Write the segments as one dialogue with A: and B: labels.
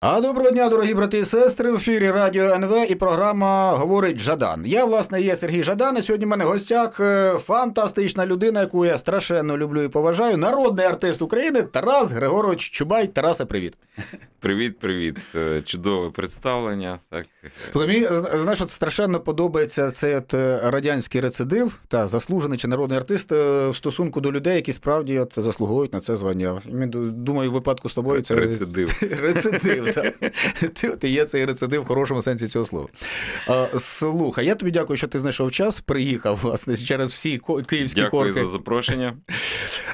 A: А доброго дня, дорогі брати і сестри. В ефірі Радіо НВ і програма говорить Жадан. Я, власне, є Сергій Жадан. і Сьогодні в мене гостяк е, фантастична людина, яку я страшенно люблю і поважаю. Народний артист України Тарас Григорович Чубай. Тараса, привіт. Привіт, привіт.
B: Е, чудове представлення. Так
A: мені знаєш, от страшенно подобається цей от е, радянський рецидив та заслужений чи народний артист в стосунку до людей, які справді от заслуговують на це звання. Думаю, в випадку з тобою це рецидив. рецидив. Ти є цей рецидив в хорошому сенсі цього слова. Слухай, я тобі дякую, що ти знайшов час. Приїхав, власне, через всі київські корки. Дякую за запрошення.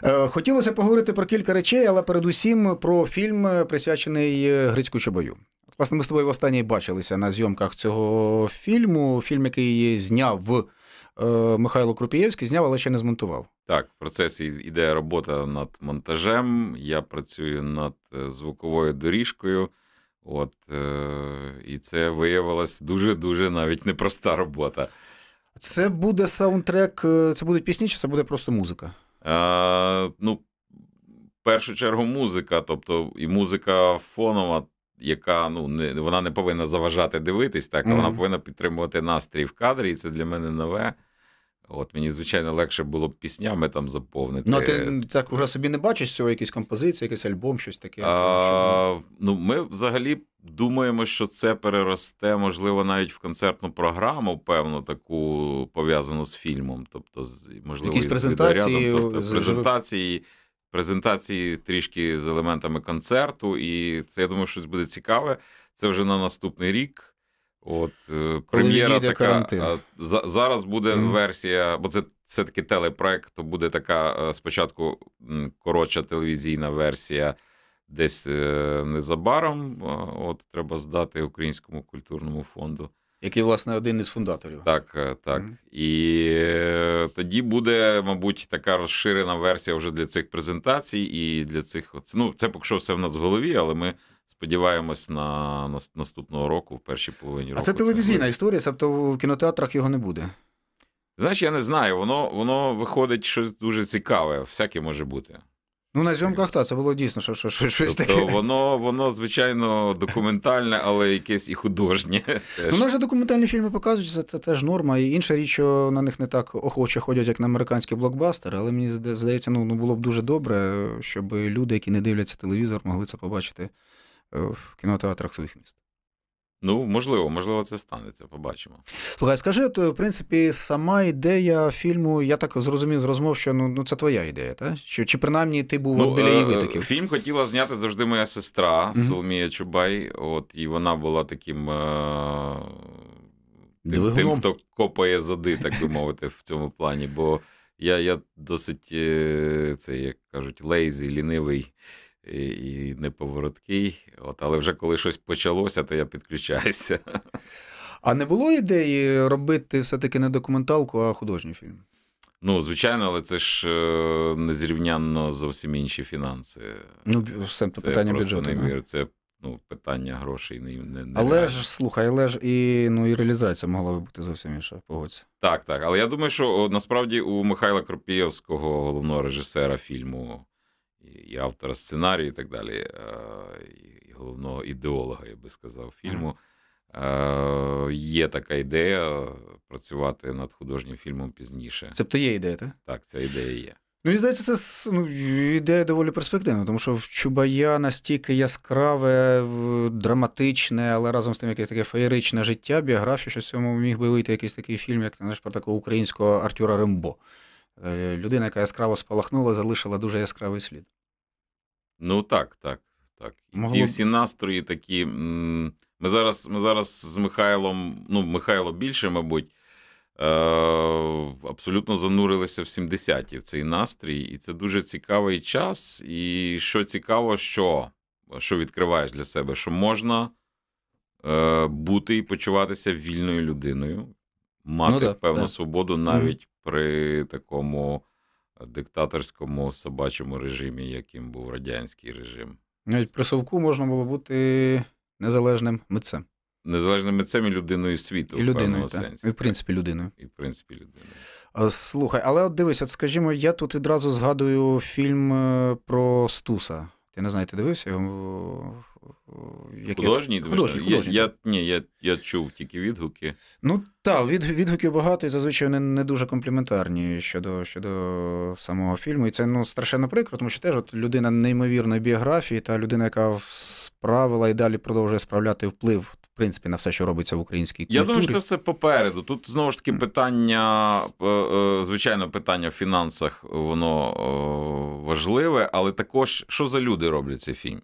A: Е, хотілося поговорити про кілька речей, але передусім про фільм, присвячений е, Грицьку Чобою. Власне, ми з тобою востаннє бачилися на зйомках цього фільму. Фільм, який зняв е, Михайло Крупієвський, зняв, але ще не змонтував.
B: Так, в процесі іде робота над монтажем. Я працюю над звуковою доріжкою. От, е, І це виявилось дуже-дуже навіть непроста робота.
A: Це буде саундтрек, е, це будуть пісні, чи це буде просто музика?
B: А, Ну, в першу чергу, музика, тобто і музика фонова, яка ну, не, вона не повинна заважати дивитись, так, а mm-hmm. вона повинна підтримувати настрій в кадрі, і це для мене нове. От мені, звичайно, легше було б піснями там заповнити. Ну, а ти
A: так уже собі не бачиш цього, якісь композиції, якийсь альбом, щось таке.
B: А, ну. ну, ми взагалі думаємо, що це переросте, можливо, навіть в концертну програму, певно, таку пов'язану з фільмом. Тобто, можливо, якісь презентації, тобто, презентації. Презентації трішки з елементами концерту, і це я думаю, щось буде цікаве. Це вже на наступний рік. От е, прем'єра така за, зараз буде mm. версія, бо це все-таки телепроект, то буде така е, спочатку коротша телевізійна версія десь е, незабаром. От треба здати Українському культурному фонду. Який, власне, один із фундаторів. Так, так. Mm. І тоді буде, мабуть, така розширена версія вже для цих презентацій і для цих. Ну, це поки що все в нас в голові, але ми Сподіваємось на наступного року в першій половині року. А Це телевізійна це
A: історія, тобто в кінотеатрах його не
B: буде. Знаєш, я не знаю, воно воно виходить щось дуже цікаве, всяке може бути.
A: Ну, на зйомках так, це було дійсно, що, що, що щось тобто, таке.
B: Воно, воно, звичайно, документальне, але якесь і художнє. Теж. Ну, нас
A: документальні фільми показують, це, це теж норма. І інша річ, що на них не так охоче ходять, як на американські блокбастери, але мені здається, ну, ну було б дуже добре, щоб люди, які не дивляться телевізор, могли це побачити. Е, в
B: кінотеатрах своїх міст. Ну, можливо, можливо, це станеться. Побачимо.
A: Слухай, скажи, от, е, в принципі, сама ідея фільму, я так зрозумів з розмов, що ну ну це твоя ідея, та? Що, чи принаймні ти був ну, біля е, її витоків?
B: Фільм хотіла зняти завжди моя сестра mm Соломія Чубай. От і вона була таким е- тим, тим, хто копає зади, так би мовити, в цьому плані. Бо я я досить, е- це як кажуть, лейзі, лінивий і і неповороткий. От, Але вже коли щось почалося, то я підключаюся.
A: А не було ідеї робити все-таки не документалку, а художній фільм?
B: Ну, звичайно, але це ж е, незрівнянно зовсім інші фінанси. Ну, це питання бюджету. Немір, це ну, питання грошей не, не, не Але реально. ж
A: слухай, але ж і ну, і реалізація могла би бути зовсім інша. Погодься.
B: Так, так. Але я думаю, що насправді у Михайла Кропієвського, головного режисера фільму і автора сценарію, і так далі, е, і головного ідеолога, я би сказав, фільму. Е, є така ідея працювати над художнім фільмом пізніше. Тобто є ідея, так? Так, ця ідея є. Ну,
A: мені здається, це ну, ідея доволі перспективна, тому що в Чубая настільки яскраве, драматичне, але разом з тим якесь таке феєричне життя, біографія, що в цьому міг би вийти якийсь такий фільм, як знаєш, про такого українського Артюра Рембо. Е, людина, яка яскраво спалахнула, залишила дуже яскравий слід.
B: Ну так, так. так. І Могло... ці всі настрої такі. Ми зараз ми зараз з Михайлом, ну, Михайло більше, мабуть, е, абсолютно занурилися в 70-ті в цей настрій. І це дуже цікавий час. І що цікаво, що що відкриваєш для себе, що можна е, бути і почуватися вільною людиною, мати ну, да, певну да. свободу навіть при такому е, диктаторському собачому режимі, яким був радянський режим.
A: Навіть при совку можна було бути незалежним митцем.
B: Незалежним митцем і людиною світу, і в певному сенсі. І в принципі людиною. І в принципі людиною.
A: Слухай, але от дивися, скажімо, я тут відразу згадую фільм е, про Стуса. Ти не знаєте, дивився його
B: Е, Які... Художній, художній, художній. Я, я, ні, я я чув тільки відгуки.
A: Ну так, від, відгуків багато і зазвичай вони не дуже компліментарні щодо щодо самого фільму. І це ну, страшенно прикро, тому що теж от людина неймовірної біографії, та людина, яка справила і далі продовжує справляти вплив. В принципі, на все, що робиться в українській культурі. Я думаю, що це
B: все попереду. Тут знову ж таки питання, е, е, звичайно, питання в фінансах, воно важливе, але також що за люди роблять цей фільм?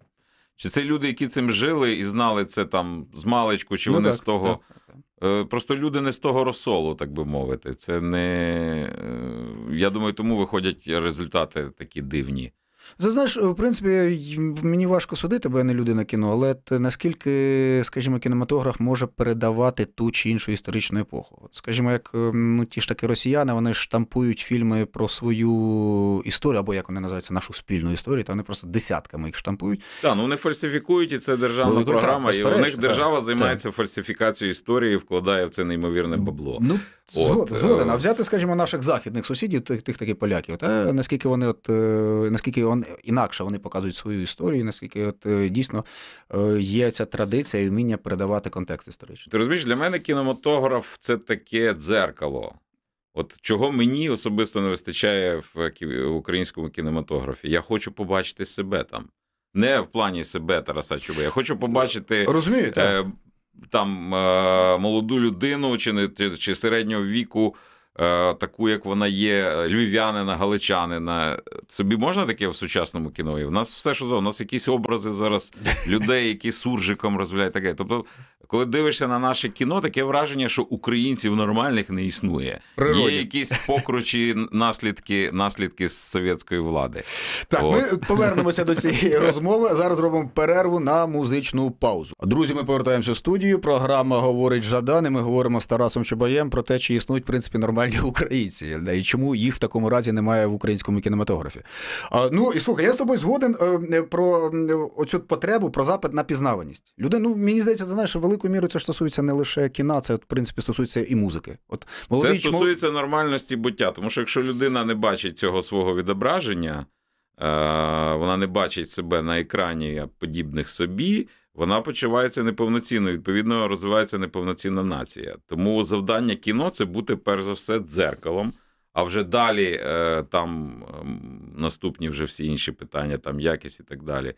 B: Чи це люди, які цим жили і знали це там з маличку, чи ну, вони так, з того. Так, е, Просто люди не з того розсолу, так би мовити. Це не. Е, я думаю, тому виходять результати такі дивні.
A: Це знаєш, в принципі, мені важко судити, бо я не людина кіно, але наскільки, скажімо, кінематограф може передавати ту чи іншу історичну епоху? От, Скажімо, як ем, ну, ті ж таки росіяни, вони штампують фільми про свою історію, або як вони називаються, нашу спільну історію, та вони просто десятками їх штампують.
B: Так, ну вони фальсифікують і це державна Велику, ну, ну, програма, так, і у них держава так, займається так. фальсифікацією історії, і вкладає в це неймовірне ну, бабло. Ну, От, е, згоден. А
A: взяти, скажімо, наших західних сусідів, тих тих таких поляків, та наскільки вони, от е, наскільки вони вони інакше вони показують свою історію, наскільки от е, дійсно е, є ця традиція і вміння передавати контекст історичний.
B: Ти розумієш, для мене кінематограф це таке дзеркало. От чого мені особисто не вистачає е, в українському кінематографі? Я хочу побачити себе там. Не в плані себе Тараса Чуба. Я хочу побачити Розумію, е, там е, молоду людину чи, чи, чи середнього віку. Е, таку, як вона є, е, львів'янина, галичанина. Собі можна таке в сучасному кіно? І в нас все що за у нас якісь образи зараз людей, які суржиком розмовляють таке. Тобто коли дивишся на наше кіно, таке враження, що українців нормальних не існує. Природі. Є якісь покручі наслідки наслідки з совєтської влади. Так, От. ми
A: повернемося до цієї розмови. Зараз робимо перерву на музичну паузу. Друзі, ми повертаємося в студію. Програма говорить Жадан. і Ми говоримо з Тарасом Чубаєм про те, чи існують в принципі нормальні українці, і чому їх в такому разі немає в українському кінематографі. А, Ну і слухай, я з тобою згоден е, про оцю потребу, про запит на пізнаваність. Люди, ну мені здається, це знаєш велика великою мірою це стосується не лише кіна, це в принципі стосується і музики. От молодий, Це стосується
B: мол... нормальності буття, тому що якщо людина не бачить цього свого відображення, е, вона не бачить себе на екрані подібних собі. Вона почувається неповноцінною. відповідно, розвивається неповноцінна нація. Тому завдання кіно це бути перш за все дзеркалом. А вже далі е, там ем, наступні вже всі інші питання, там якість і так далі.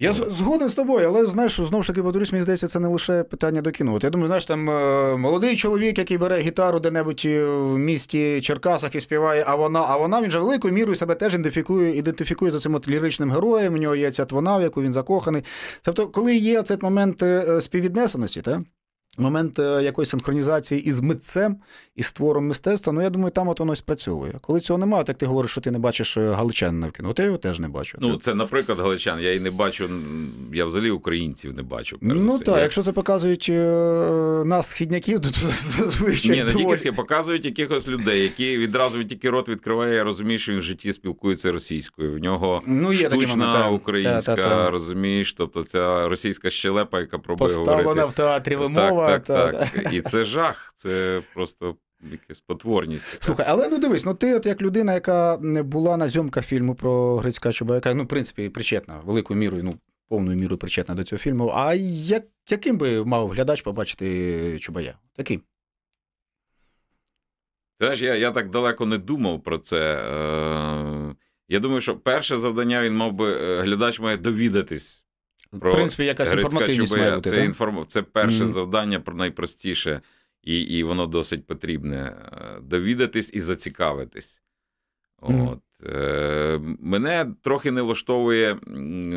A: Я згоден з тобою, але знаєш, знову ж таки, бадурість, мені здається, це не лише питання до кіно. От я думаю, знаєш, там е, молодий чоловік, який бере гітару де-небудь е, в місті Черкасах і співає, а вона, а вона він же великою мірою себе теж ідентифікує, ідентифікує за цим от ліричним героєм. У нього є ця твона, в яку він закоханий. Тобто, коли є цей момент е, співвіднесеності, так? момент е, якоїсь синхронізації із митцем, із твором мистецтва. Ну я думаю, там от воно спрацьовує. Коли цього немає, так ти говориш, що ти не бачиш е, галичанина в кіно. От я його теж не
B: бачу. Ну це, наприклад, галичан. Я і не бачу. Я взагалі українців не бачу. Ну так, я... якщо
A: це показують е, нас, східняків, то зазвичай Ні, не тільки схід,
B: показують якихось людей, які відразу тільки рот відкриває. Я розумію, що він в житті спілкується російською. В нього ну, є штучна такі українська, та, та, та. розумієш, тобто ця російська щелепа, яка пробує Поставлена говорити. Поставлена в театрі вимова так, так, так. так. І це жах, це просто. Якась потворність.
A: Слухай, але ну дивись, ну ти, от як людина, яка була на зйомках фільму про Грицька Чубаяка, ну, в принципі, причетна, великою мірою, ну, повною мірою причетна до цього фільму. А як, яким би мав глядач побачити Чубая? Таким?
B: Теж я я так далеко не думав про це. Е, Я думаю, що перше завдання він мав би е, глядач має довідатись про В принципі, якась інформативність має бути. Це Інформ... це перше mm. завдання, про найпростіше, і і воно досить потрібне е, довідатись і зацікавитись. Mm. Е, Мене трохи не влаштовує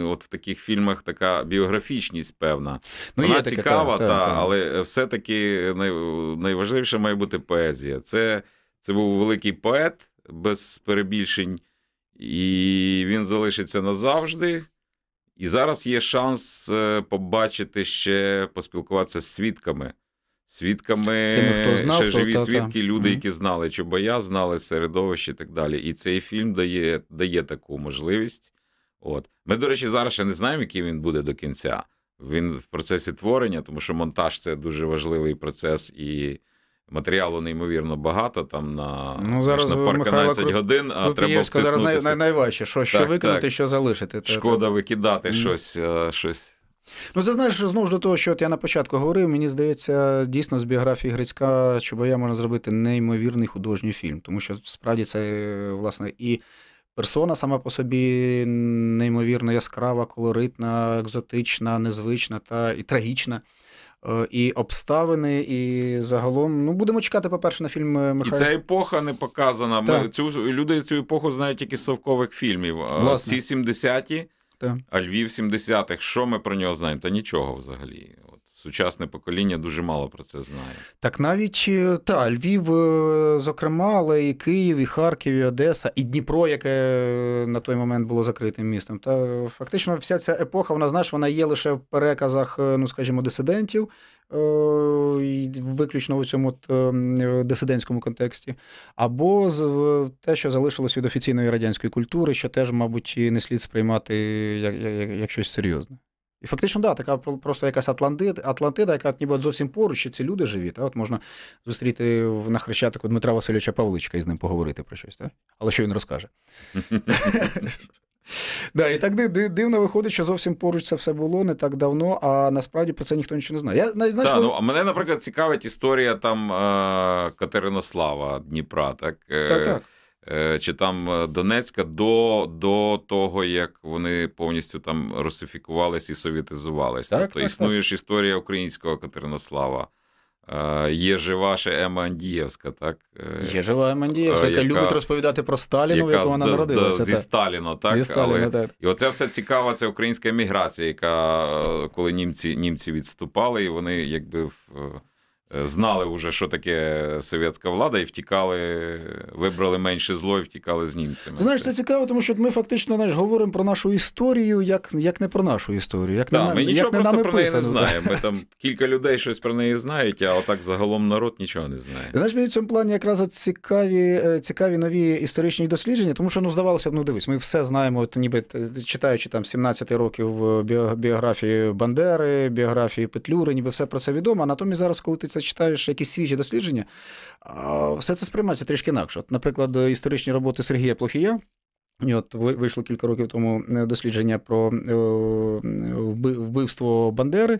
B: от в таких фільмах така біографічність, певна. Ну, Вона цікава, така, та, та, та, але все-таки най... найважливіше має бути поезія. Це, Це був великий поет без перебільшень. І він залишиться назавжди. І зараз є шанс е, побачити ще, поспілкуватися з свідками. Свідками Тими, хто знав, ще живі то, свідки, та. люди, які знали Чубая, знали середовище і так далі. І цей фільм дає дає таку можливість. От. Ми, до речі, зараз ще не знаємо, який він буде до кінця. Він в процесі творення, тому що монтаж це дуже важливий процес і Матеріалу неймовірно багато, там на ну, зараз на пар 15 годин, а треба втиснутися. зараз най, найважче, що що викинути, так. що залишити. Шкода викидати mm. щось. Е, щось.
A: Ну, це знаєш, знову ж до того, що от я на початку говорив, мені здається, дійсно з біографії Грицька Чубая можна зробити неймовірний художній фільм, тому що справді це, е, власне, і. Персона сама по собі неймовірно яскрава, колоритна, екзотична, незвична та і трагічна. Е, і обставини, і загалом ну будемо чекати, по-перше, на фільм
B: е, Михайла. І ця епоха не показана. Ми цю люди цю епоху знають тільки з совкових фільмів. Е, Власне. Ці 70-ті, так. а Львів 70-х. Що ми про нього знаємо? Та нічого взагалі сучасне покоління дуже мало про це знає.
A: Так навіть е, та Львів, е, зокрема, але і Київ, і Харків, і Одеса, і Дніпро, яке е, на той момент було закритим містом. Та фактично вся ця епоха, вона знаєш, вона є лише в переказах, ну скажімо, дисидентів. Виключно у цьому дисидентському контексті, або з те, що залишилось від офіційної радянської культури, що теж, мабуть, не слід сприймати як, як, як щось серйозне. І фактично, да, така просто якась Атлантида, Атлантида, яка ніби от зовсім поруч, і ці люди живі. Та? От можна зустріти на хрещатику Дмитра Васильовича Павличка і з ним поговорити про щось, так? але що він розкаже? Да, І так дивно виходить, що зовсім поруч це все було не так давно, а насправді про це ніхто нічого не знає. Я, знаєш, да, коли... ну, А
B: мене, наприклад, цікавить історія там е- Катеринослава Дніпра. так? Е- так, так. Е, чи там е, Донецька до до того, як вони повністю там русифікувались і совітизувались. Так, тобто так, існує так. ж історія українського Катеринослава. Е, є жива ще Ема Андієвська, так? Є жива Ема Андієвська, яка, яка любить
A: розповідати про Сталіну, в якому вона народилася. Зі Сталіна,
B: так? Зі Сталіна, Але... так. І оце все цікаво, це українська еміграція, яка коли німці німці відступали, і вони якби в знали вже, що таке совєтська влада, і втікали, вибрали менше зло і втікали з німцями.
A: Знаєш, це цікаво, тому що ми фактично знаєш, говоримо про нашу історію, як як не про нашу історію. Як да, не, Ми як нічого не просто про неї писано, не знаємо. Ми
B: там кілька людей щось про неї знають, а отак загалом народ нічого не знає. Знаєш,
A: мені в цьому плані якраз от цікаві е, цікаві нові історичні дослідження, тому що ну здавалося б, ну дивись, ми все знаємо, от ніби е, читаючи там 17 років біографії Бандери, біографії Петлюри, ніби все про це відомо. А натомість зараз, коли ти це читаєш якісь свіжі дослідження, все це сприймається трішки інакше. От, Наприклад, історичні роботи Сергія Плохія. от вийшло кілька років тому е, дослідження про е, вбивство Бандери.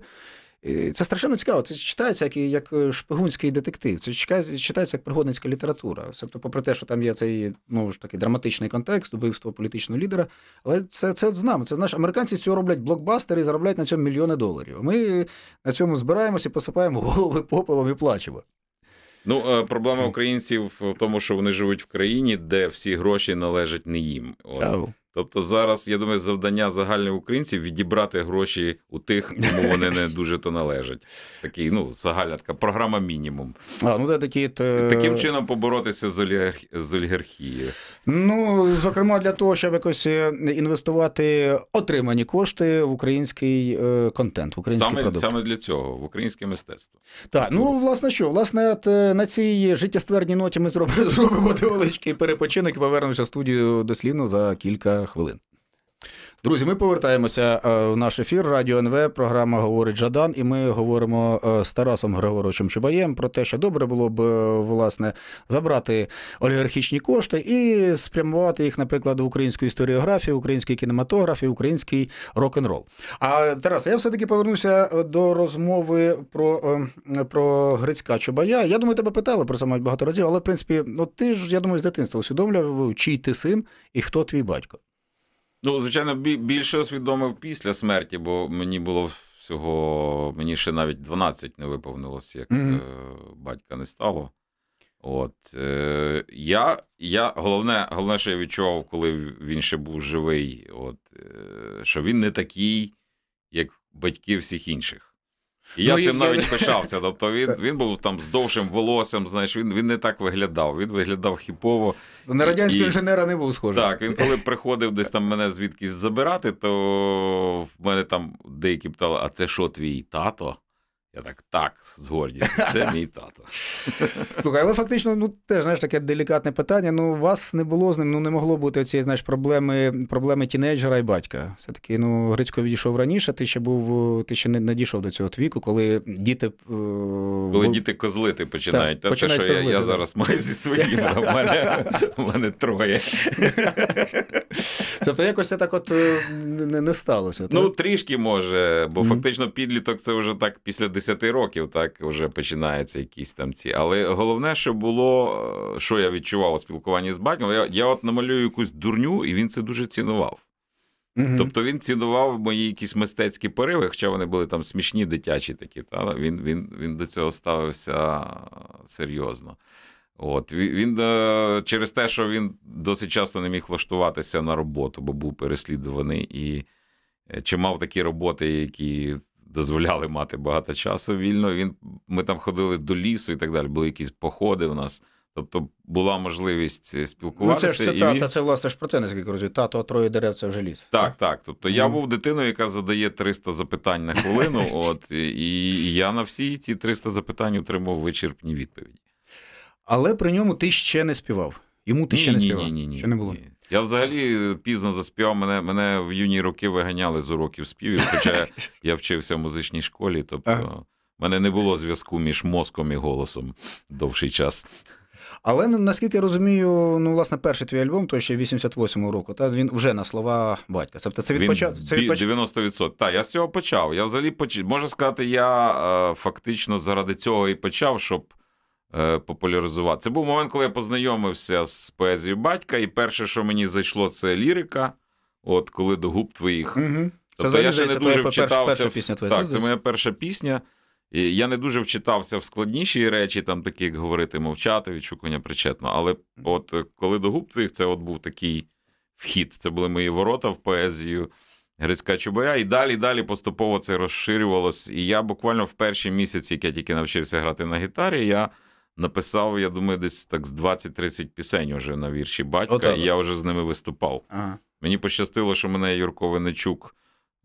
A: Це страшенно цікаво. Це читається як як е, шпигунський детектив, це читається як пригодницька література. Тобто, попри те, що там є цей ну ж такий драматичний контекст, убивство політичного лідера. Але це це от з нами. Це знаєш, американці цього роблять блокбастери і заробляють на цьому мільйони доларів. Ми на цьому збираємося, посипаємо голови попелом і плачемо.
B: Ну, е, проблема українців в тому, що вони живуть в країні, де всі гроші належать не їм. От. Тобто зараз, я думаю, завдання загальних українців відібрати гроші у тих, кому вони не дуже то належать. Такий, ну, загальна така програма мінімум.
A: А, ну, такі, то... Таким е,
B: чином поборотися з, олігарх... з олігархією.
A: Ну, зокрема, для того, щоб якось е, інвестувати отримані кошти в український е, контент, в український саме, продукт.
B: Саме для цього, в українське мистецтво.
A: Так, ну власне що, власне, от, на цій життєстверній ноті ми зробимо невеличкий перепочинок і повернемося в студію дослідно за кілька хвилин. Друзі, ми повертаємося е, в наш ефір. Радіо НВ. Програма говорить Жадан, і ми говоримо е, з Тарасом Григоровичем Чубаєм про те, що добре було б е, власне забрати олігархічні кошти і спрямувати їх, наприклад, в українську історіографію, український кінематограф і український рок-н-рол. А Тарас, я все-таки повернуся до розмови про про Грицька Чубая. Я думаю, тебе питали про це багато разів, але в принципі, ну ти ж я думаю, з дитинства усвідомлював, чий ти син і хто твій батько.
B: Ну, звичайно, більше усвідомив після смерті, бо мені було всього, мені ще навіть 12 не виповнилось, як mm-hmm. батька не стало. От е, я, я головне, головне, що я відчував, коли він ще був живий, от, е, що він не такий, як батьки всіх інших. І я ну, цим і... навіть пишався. Тобто він він був там з довшим волоссям, знаєш, він він не так виглядав. Він виглядав хіпово. На радянського і... інженера
A: не був схожий. Так, він
B: коли приходив десь там мене звідкись забирати, то в мене там деякі питали: а це що твій тато? Я так, так, з гордістю, це мій тато.
A: Слухай, але фактично, ну теж знаєш таке делікатне питання. Ну, вас не було з ним, ну не могло бути цієї знаєш, проблеми проблеми тінейджера і батька. Все-таки ну, Грицько відійшов раніше, ти ще був, ти ще не надійшов до цього віку, коли діти. Е, коли бо... діти козлити
B: починають, так, та, починають те, що козлити, я, я зараз маю зі своїм, а мене, мене троє.
A: Тобто якось це так от е, не, не сталося. Ну,
B: так? трішки може, бо mm-hmm. фактично підліток це вже так після 10 років так вже починаються якісь там ці. Але головне, що було, е, що я відчував у спілкуванні з батьком, я я от намалюю якусь дурню, і він це дуже цінував. mm Тобто він цінував мої якісь мистецькі пориви, хоча вони були там смішні, дитячі такі. Та? Він він, він до цього ставився серйозно. От Він е, через те, що він досить часто не міг влаштуватися на роботу, бо був переслідуваний і е, чи мав такі роботи, які дозволяли мати багато часу вільно. Він ми там ходили до лісу і так далі. Були якісь походи у нас. Тобто була можливість спілкуватися. Е, ну, це ж це і та, та це
A: власне ж про те, наскільки розумію. Тато троє дерев
B: це вже ліс. Так, так. Тобто mm. я був дитиною, яка задає 300 запитань на хвилину. От і я на всі ці 300 запитань отримав вичерпні відповіді. Але
A: при ньому ти ще не співав. Йому ти ні, ще не ні, співав. Ні, ні, ні. Ще не було. Ні.
B: Я взагалі пізно заспівав. Мене мене в юні роки виганяли з уроків співів. Хоча я вчився в музичній школі, тобто в мене не було зв'язку між мозком і голосом довший час.
A: Але ну, наскільки я розумію, ну власне перший твій альбом, той ще 88-го року, та він вже на слова батька. Тобто це відпочав. Це відпоч...
B: 90%. Так, я з цього почав. Я взагалі поч... можу сказати, я е, фактично заради цього і почав, щоб Е, популяризувати. Це був момент, коли я познайомився з поезією батька, і перше, що мені зайшло, це лірика. От коли до губ твоїх. Угу. Тобто це я ще не дуже вчитався. Перша, перша твоя, так, це моя перша пісня. І Я не дуже вчитався в складніші речі, там такі, як говорити, мовчати, відшукування причетно. Але от е, коли до губ твоїх, це от був такий вхід. Це були мої ворота в поезію Грицька Чубая. І далі, далі поступово це розширювалось. І я буквально в перші місяці, як я тільки навчився грати на гітарі, я написав, я думаю, десь так з 20-30 пісень уже на вірші батька, О, так, і я вже з ними виступав. Ага. Мені пощастило, що мене Юрко Венечук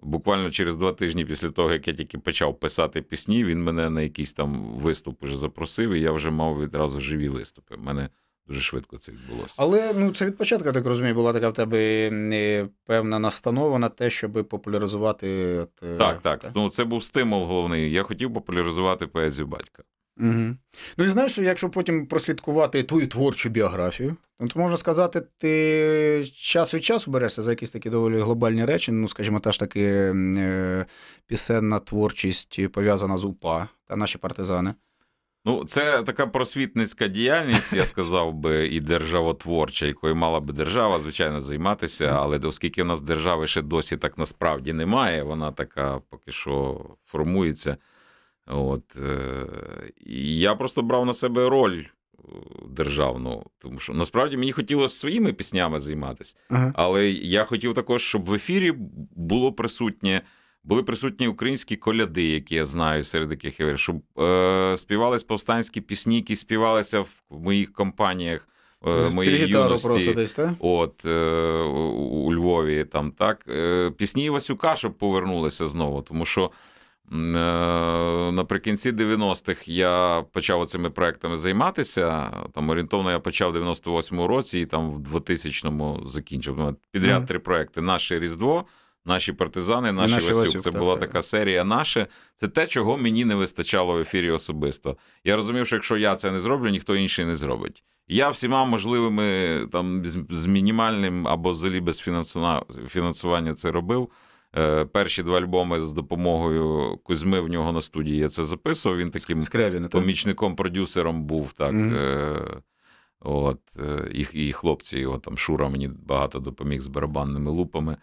B: буквально через два тижні після того, як я тільки почав писати пісні, він мене на якийсь там виступ уже запросив, і я вже мав відразу живі виступи. У мене дуже швидко це відбулося.
A: Але ну це від початку, так розумію, була така в тебе е, певна настанова на те, щоб популяризувати. От, е, так, так. Та?
B: Ну це був стимул головний. Я хотів популяризувати поезію батька.
A: Угу. Ну і знаєш, якщо потім прослідкувати твою творчу біографію, ну, то можна сказати, ти час від часу берешся за якісь такі доволі глобальні речі. Ну, скажімо, та ж таки е, пісенна творчість е, пов'язана з УПА та наші партизани.
B: Ну, це така просвітницька діяльність, я сказав би, і державотворча, якою мала би держава, звичайно, займатися. Але оскільки в нас держави ще досі так насправді немає, вона така поки що формується. От, е, І я просто брав на себе роль е, державну, тому що насправді мені хотілося своїми піснями займатися, ага. але я хотів також, щоб в ефірі було присутнє. Були присутні українські коляди, які я знаю, серед яких я щоб е, співались повстанські пісні, які співалися в моїх компаніях е, моєї юності. десь, та? От е, у, у Львові там так. Е, Пісні Васюка, щоб повернулися знову, тому що Е, наприкінці 90-х я почав цими проектами займатися. Там орієнтовно я почав 98-му році і там в 2000-му закінчив. Підряд mm. три проекти: наше Різдво, наші партизани, наші, наші Васюк. Васюк. Це так, була так. така серія. Наше це те, чого мені не вистачало в ефірі особисто. Я розумів, що якщо я це не зроблю, ніхто інший не зробить. Я всіма можливими там з мінімальним або взагалі без фінансування це робив. Е, перші два альбоми з допомогою Кузьми в нього на студії я це записував. Він таким Скрябін, помічником-продюсером був так. Mm-hmm. От, е, І і хлопці його там Шура мені багато допоміг з барабанними лупами.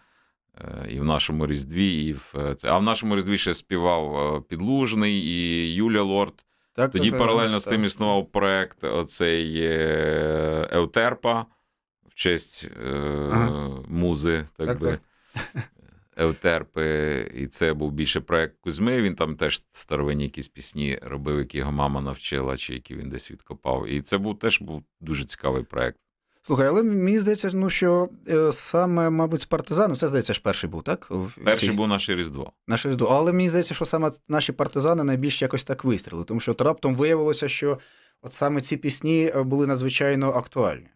B: І в нашому Різдві, і в це. А в нашому Різдві ще співав Підлужний і Юля Лорд. Так, Тоді так, паралельно так, з тим існував проект оцей Еутерпа в честь е, ага. музи. так би. Евтерпи, е, і це був більше проект Кузьми. Він там теж старовинні якісь пісні робив, які його мама навчила, чи які він десь відкопав. І це був теж був дуже цікавий проект.
A: Слухай, але мені здається, ну що е, саме, мабуть, з партизаном, це здається ж перший був, так?
B: Перший був наше Різдво.
A: Наше Різдво. Але мені здається, що саме наші партизани найбільш якось так вистріли, тому що раптом виявилося, що от саме ці пісні е, були надзвичайно актуальні.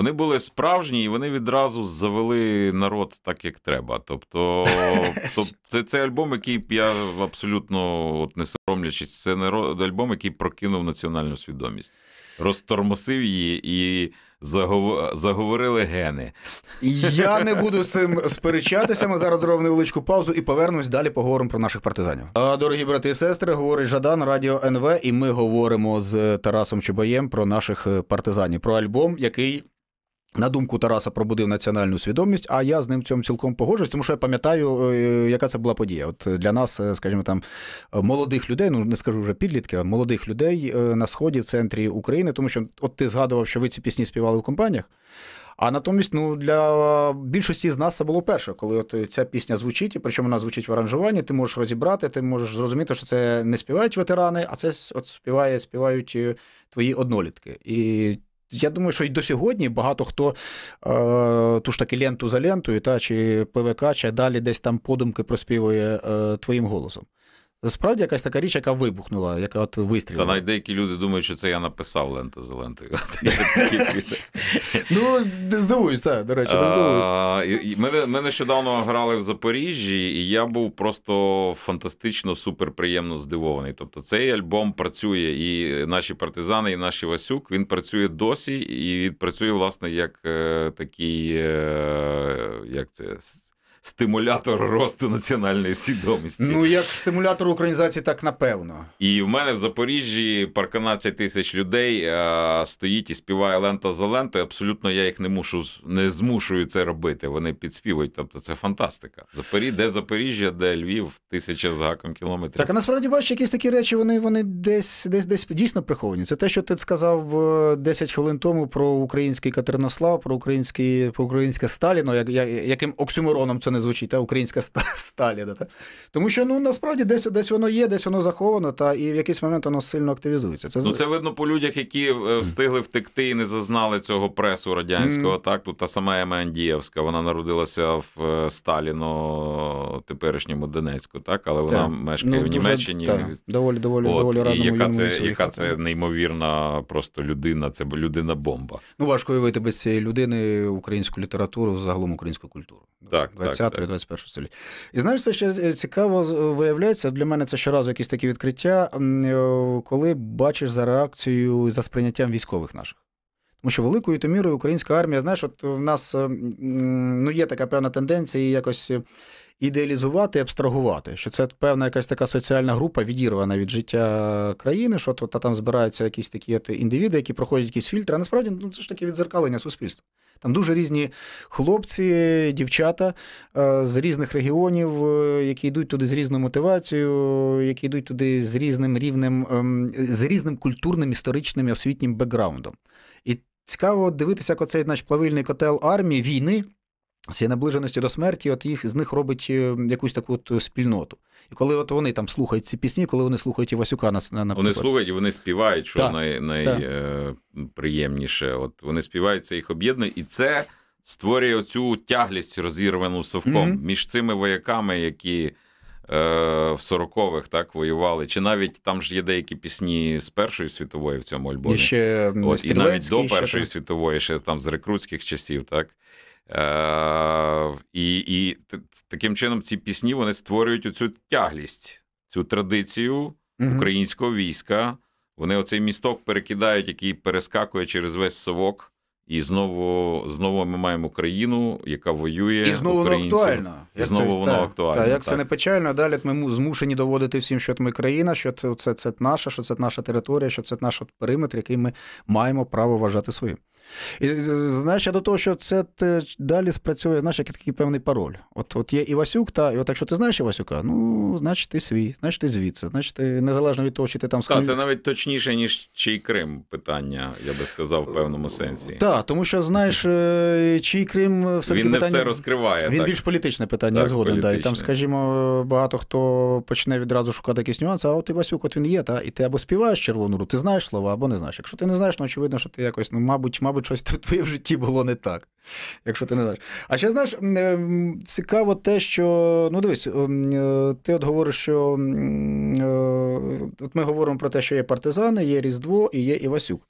B: Вони були справжні, і вони відразу завели народ так, як треба. Тобто, це це альбом, який я абсолютно от не соромлячись, це альбом, який прокинув національну свідомість, розтормосив її і загов... заговорили гени.
A: Я не буду з цим сперечатися. Ми зараз зробимо невеличку паузу і повернемось далі. Поговоримо про наших партизанів. А, Дорогі брати і сестри, говорить Жадан Радіо НВ, і ми говоримо з Тарасом Чубаєм про наших е, партизанів, про альбом, який. На думку Тараса пробудив національну свідомість, а я з ним в цьому цілком погоджуюсь, тому що я пам'ятаю, е, яка це була подія. От е, для нас, е, скажімо, там молодих людей, ну не скажу вже підлітки, а молодих людей на сході в центрі України, тому що от ти згадував, що ви ці пісні співали у компаніях. А натомість, ну для більшості з нас це було перше, коли от ця пісня звучить, і причому вона звучить в аранжуванні, ти можеш розібрати, ти можеш зрозуміти, що це не співають ветерани, а це от співає, співають твої однолітки. І я думаю, що і до сьогодні багато хто е, ту ж таки ленту за лентою, та, чи пливе чи далі десь там подумки проспівує е, твоїм голосом справді якась така річ, яка вибухнула, яка от вистрілила. Та
B: навіть деякі люди думають, що це я написав Лента Зелентою.
A: Ну, не здивуюсь, до речі, не здивуюсь.
B: Ми нещодавно грали в Запоріжжі, і я був просто фантастично, суперприємно здивований. Тобто, цей альбом працює і наші партизани, і наші Васюк. Він працює досі, і він працює, власне, як е, такий, е, як це стимулятор росту національної свідомості. Ну як
A: стимулятор українізації, так напевно.
B: І в мене в Запоріжжі парканадцять тисяч людей а, е, стоїть і співає лента за лентою. Абсолютно я їх не мушу не змушую це робити. Вони підспівують. Тобто це фантастика. Запорі... Де Запоріжжя, де Львів, тисяча з гаком кілометрів. Так а
A: насправді бачиш, якісь такі речі вони вони десь десь десь дійсно приховані. Це те, що ти сказав 10 е, хвилин тому про український Катеринослав, про український про українське Сталіно, як, яким оксюмороном це це не звучить, та українська Сталіна, Та. Тому що ну насправді десь десь воно є, десь воно заховано, та і в якийсь момент воно сильно активізується. Це ну, це
B: видно по людях, які е, встигли втекти і не зазнали цього пресу радянського. Mm. Так тут та сама Ема Андієвська, вона народилася в е, Сталіно теперішньому Донецьку, так але вона так. мешкає ну, в Німеччині. Та. Доволі доволі От, доволі рано. Яка це яка це неймовірна просто людина? Це людина бомба.
A: Ну важко уявити без цієї людини українську літературу, загалом українську культуру. Так, так. 20-21 століття. І знаєш, це ще е, цікаво виявляється. Для мене це щоразу якісь такі відкриття, е, коли бачиш за реакцією, за сприйняттям військових наших. Тому що великою то мірою українська армія, знаєш, от в нас ем, ну, є така певна тенденція, якось е, ідеалізувати і абстрагувати, що це певна якась така соціальна група, відірвана від життя країни, що то та там збираються якісь такі от, індивіди, які проходять якісь фільтри. А насправді ну, це ж таке відзеркалення суспільства. Там дуже різні хлопці, дівчата е, з різних регіонів, е, які йдуть туди з різною мотивацією, які йдуть туди з різним рівнем, ем, з різним культурним, історичним і освітнім бекграундом. І цікаво дивитися, як оцей наш плавильний котел армії війни цієї наближеності до смерті, от їх з них робить е, якусь таку от спільноту. І коли от вони там слухають ці пісні, коли вони слухають Івасюка на, на, Вони
B: слухають і вони співають, що найприємніше. Най, е, от вони співають, це їх об'єднує, і це створює оцю тяглість розірвану совком mm-hmm. між цими вояками, які. Е, в 40-х так воювали. Чи навіть там ж є деякі пісні з Першої світової в цьому альбомі? Ще От, І навіть до Першої ще... світової, ще там з рекрутських часів, так? Е, І і таким чином ці пісні вони створюють оцю тяглість, цю традицію українського війська. Вони оцей місток перекидають, який перескакує через весь совок. І знову знову ми маємо країну, яка воює і знову воно актуально. І знову це, воно та, актуально. Та, як так. це не
A: печально, далі ми змушені доводити всім, що ми країна, що це це, це наша, що це наша територія, що це наш периметр, який ми маємо право вважати своїм. І знаєш, я до того, що це те, далі спрацює, знаєш, як такий певний пароль. От от є Івасюк, та і от якщо ти знаєш Івасюка, ну значить ти свій, значить ти звідси, значить ти незалежно від того, чи ти там Так, Це навіть
B: точніше, ніж чий Крим питання, я би сказав, в певному сенсі. Так.
A: Так, тому що знаєш, е, чий Крим е, все Він не питання... все розкриває. Він так. більш
B: політичне питання, так, згоден. Да. І там,
A: скажімо, багато хто почне відразу шукати якісь нюанси, а от і Васюк, от він є, та і ти або співаєш червону ру, ти знаєш слова, або не знаєш. Якщо ти не знаєш, ну очевидно, що ти якось, ну, мабуть, мабуть, щось в твоє в житті було не так. Якщо ти не знаєш. А ще знаєш, е, цікаво те, що ну дивись, ти от говориш, що от ми говоримо про те, що є партизани, є Різдво і є Івасюк.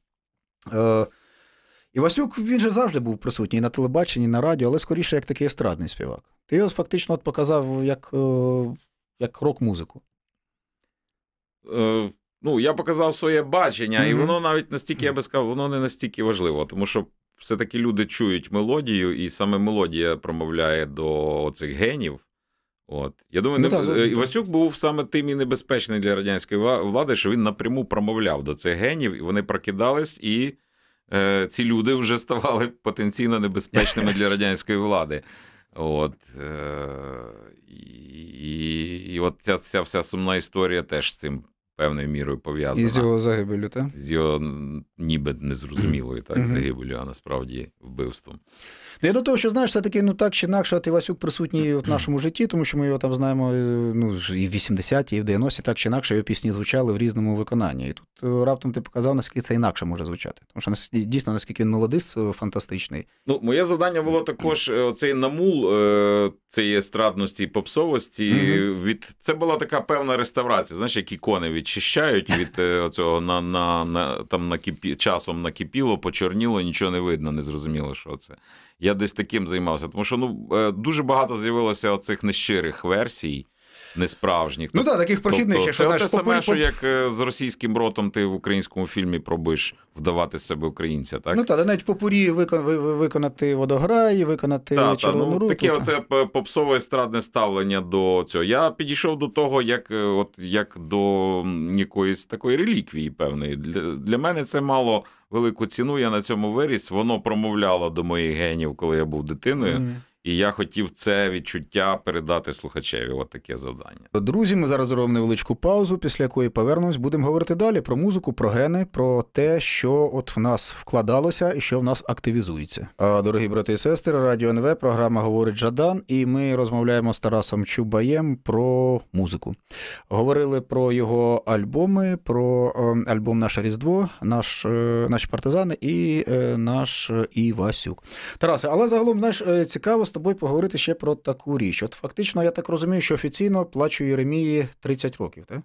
A: І Васюк він же завжди був присутній на телебаченні, на радіо, але скоріше як такий естрадний співак. Ти його фактично от показав як е, як рок-музику.
B: Е, ну, Я показав своє бачення, mm-hmm. і воно навіть настільки, я би сказав, воно не настільки важливо, тому що все-таки люди чують мелодію, і саме мелодія промовляє до цих генів. От. Я думаю, ну, не... так, Івасюк так. був саме тим і небезпечним для радянської влади, що він напряму промовляв до цих генів, і вони прокидались і. Е, ці люди вже ставали потенційно небезпечними для радянської влади. От, е, І і, і от ця, ця вся сумна історія теж з цим певною мірою пов'язана. І з його загибелю, так? З його ніби незрозумілою так, загибелю, а насправді вбивством.
A: Ну, я до того, що знаєш, все-таки ну так чи інакше, Івасюк присутній в нашому житті, тому що ми його там знаємо е, ну, і в 80-ті, і в 90-ті, так чи інакше його пісні звучали в різному виконанні. І тут е, раптом ти показав, наскільки це інакше може звучати. Тому що дійсно, наскільки він молодист, е, фантастичний.
B: Ну, Моє завдання було також: оцей намул цієї естрадності і попсовості. Mm-hmm. Від це була така певна реставрація. Знаєш, як ікони відчищають від е, оцього на на, на там накіп... часом накипіло, почорніло, нічого не видно, не зрозуміло, що це. Я десь таким займався, тому що ну е, дуже багато з'явилося оцих нещирих версій несправжніх. Ну так, таких тобто прохідних, тобто, якщо це те саме, популь... як е, з російським ротом ти в українському фільмі пробиш вдавати з себе українця, так? Ну
A: так, навіть попурі виконати водограї, виконати червону руку. Таке оце
B: попсове естрадне ставлення до цього. Я підійшов до того, як е, от як до якоїсь такої реліквії, певної. Для, для мене це мало велику ціну. Я на цьому виріс. Воно промовляло до моїх генів, коли я був дитиною. І я хотів це відчуття передати слухачеві. От таке завдання.
A: Друзі, ми зараз зробимо невеличку паузу, після якої повернемось. Будемо говорити далі про музику, про гени, про те, що от в нас вкладалося і що в нас активізується. Дорогі брати і сестри, радіо НВ, програма говорить Жадан, і ми розмовляємо з Тарасом Чубаєм про музику. Говорили про його альбоми, про е, альбом Наше Різдво, наш е, наші партизани і е, наш Івасюк. Тарасе, але загалом наш цікаво з тобою поговорити ще про таку річ. От фактично, я так розумію, що офіційно плачу Єремії 30 років, так?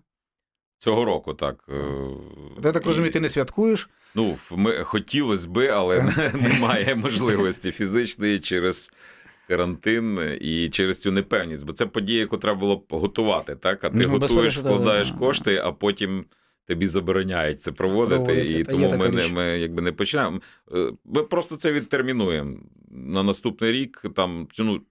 B: Цього року, так. Е, я так розумію, ти не святкуєш? Ну, ми хотілося би, але немає можливості фізичної через. Карантин і через цю непевність, бо це подія, яку треба було готувати, так? А ти ну, готуєш, вкладаєш кошти, а потім тобі забороняють це проводити, проводити. і Та тому ми не ми якби не почнемо. Е, ми просто це відтермінуємо на наступний рік. Там ну,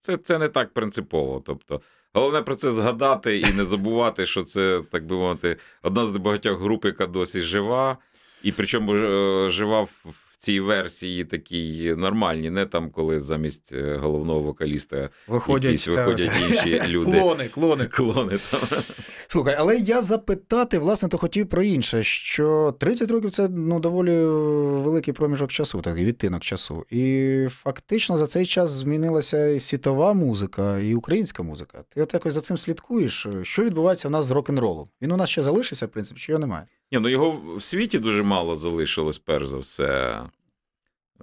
B: це, це не так принципово. Тобто, головне про це згадати і не забувати, що це так би мовити одна з небагатьох груп, яка досі жива, і причому е, жива в цій версії такій нормальні, не там, коли замість е, головного вокаліста виходять якісь, виходять та, інші та, люди. Клони, клони. клони там.
A: Слухай, але я запитати, власне, то хотів про інше: що 30 років це ну, доволі великий проміжок часу, такий відтинок часу. І фактично за цей час змінилася і світова музика, і українська музика. Ти от якось за цим слідкуєш, що відбувається в нас з рок-н ролом Він у нас ще залишився, в принципі, чи його немає?
B: Ні, ну його в світі дуже мало залишилось, перш за все.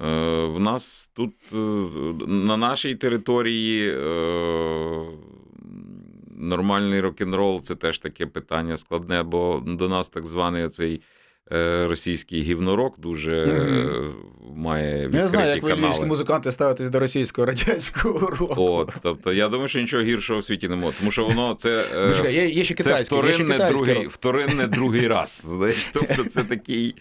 B: Е, В нас тут е, на нашій території е, нормальний рок-н-рол це теж таке питання складне, бо до нас так званий оцей. Е, російський гівнорок дуже mm-hmm має відкриті Я знаю, як канали. львівські
A: музиканти ставитись до російського радянського року.
B: От, тобто я думаю, що нічого гіршого в світі не може, тому що воно це Бачка, е, ну, є, ще це вторинне є ще другий, вторинне другий раз. Знаєш, тобто це такий.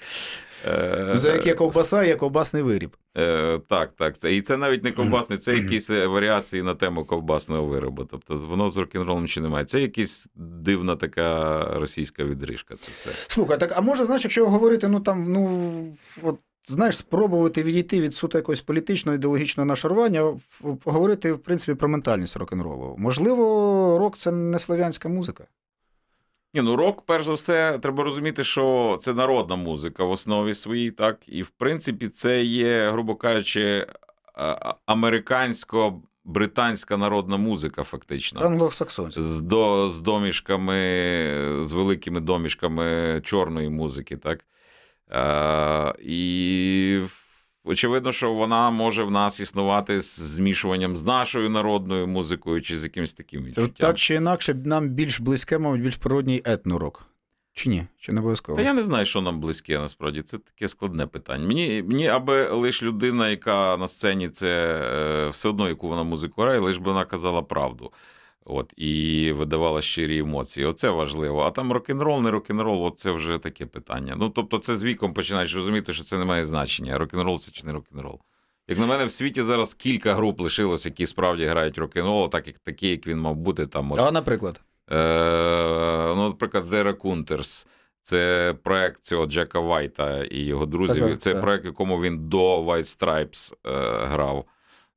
B: Е, ну, це як є ковбаса,
A: є ковбасний виріб.
B: Е, так, так. Це, І це навіть не ковбасний, це якісь варіації на тему ковбасного виробу. Тобто воно з рок-н-ролом ще немає. Це якась дивна така російська відрижка. Це все.
A: Слухай, так а може, знаєш, якщо говорити, ну там, ну от знаєш, спробувати відійти від суто якогось політичного ідеологічного нашарування, поговорити в принципі про ментальність рок-н-ролу. Можливо, рок це не слов'янська музика.
B: Ні, ну рок, перш за все, треба розуміти, що це народна музика в основі своїй, так. І в принципі, це є, грубо кажучи, американсько британська народна музика, фактично. Англосаксонська. З до, з домішками, з великими домішками чорної музики, так. Е, і очевидно, що вона може в нас існувати з змішуванням з нашою народною музикою чи з якимось таким відчуттям. Так
A: чи інакше, нам більш близьке, мабуть, більш природній етнорок. Чи ні? Чи не обов'язково? Та я не
B: знаю, що нам близьке, насправді. Це таке складне питання. Мені, мені аби лише людина, яка на сцені, це е, все одно, яку вона музику грає, лише б вона казала правду. От і видавала щирі емоції. Оце важливо. А там рок н рол не рок н рол Оце вже таке питання. Ну тобто, це з віком починаєш розуміти, що це не має значення. рок н рол це чи не рок н рол Як на мене, в світі зараз кілька груп лишилось, які справді грають рок н рол так як такі, як він мав бути. Там от... а, наприклад, е, ну, наприклад, Дера Кунтерс. Це проект цього Джека Вайта і його друзів. Так, так, це так. проект, якому він до White Stripes е, грав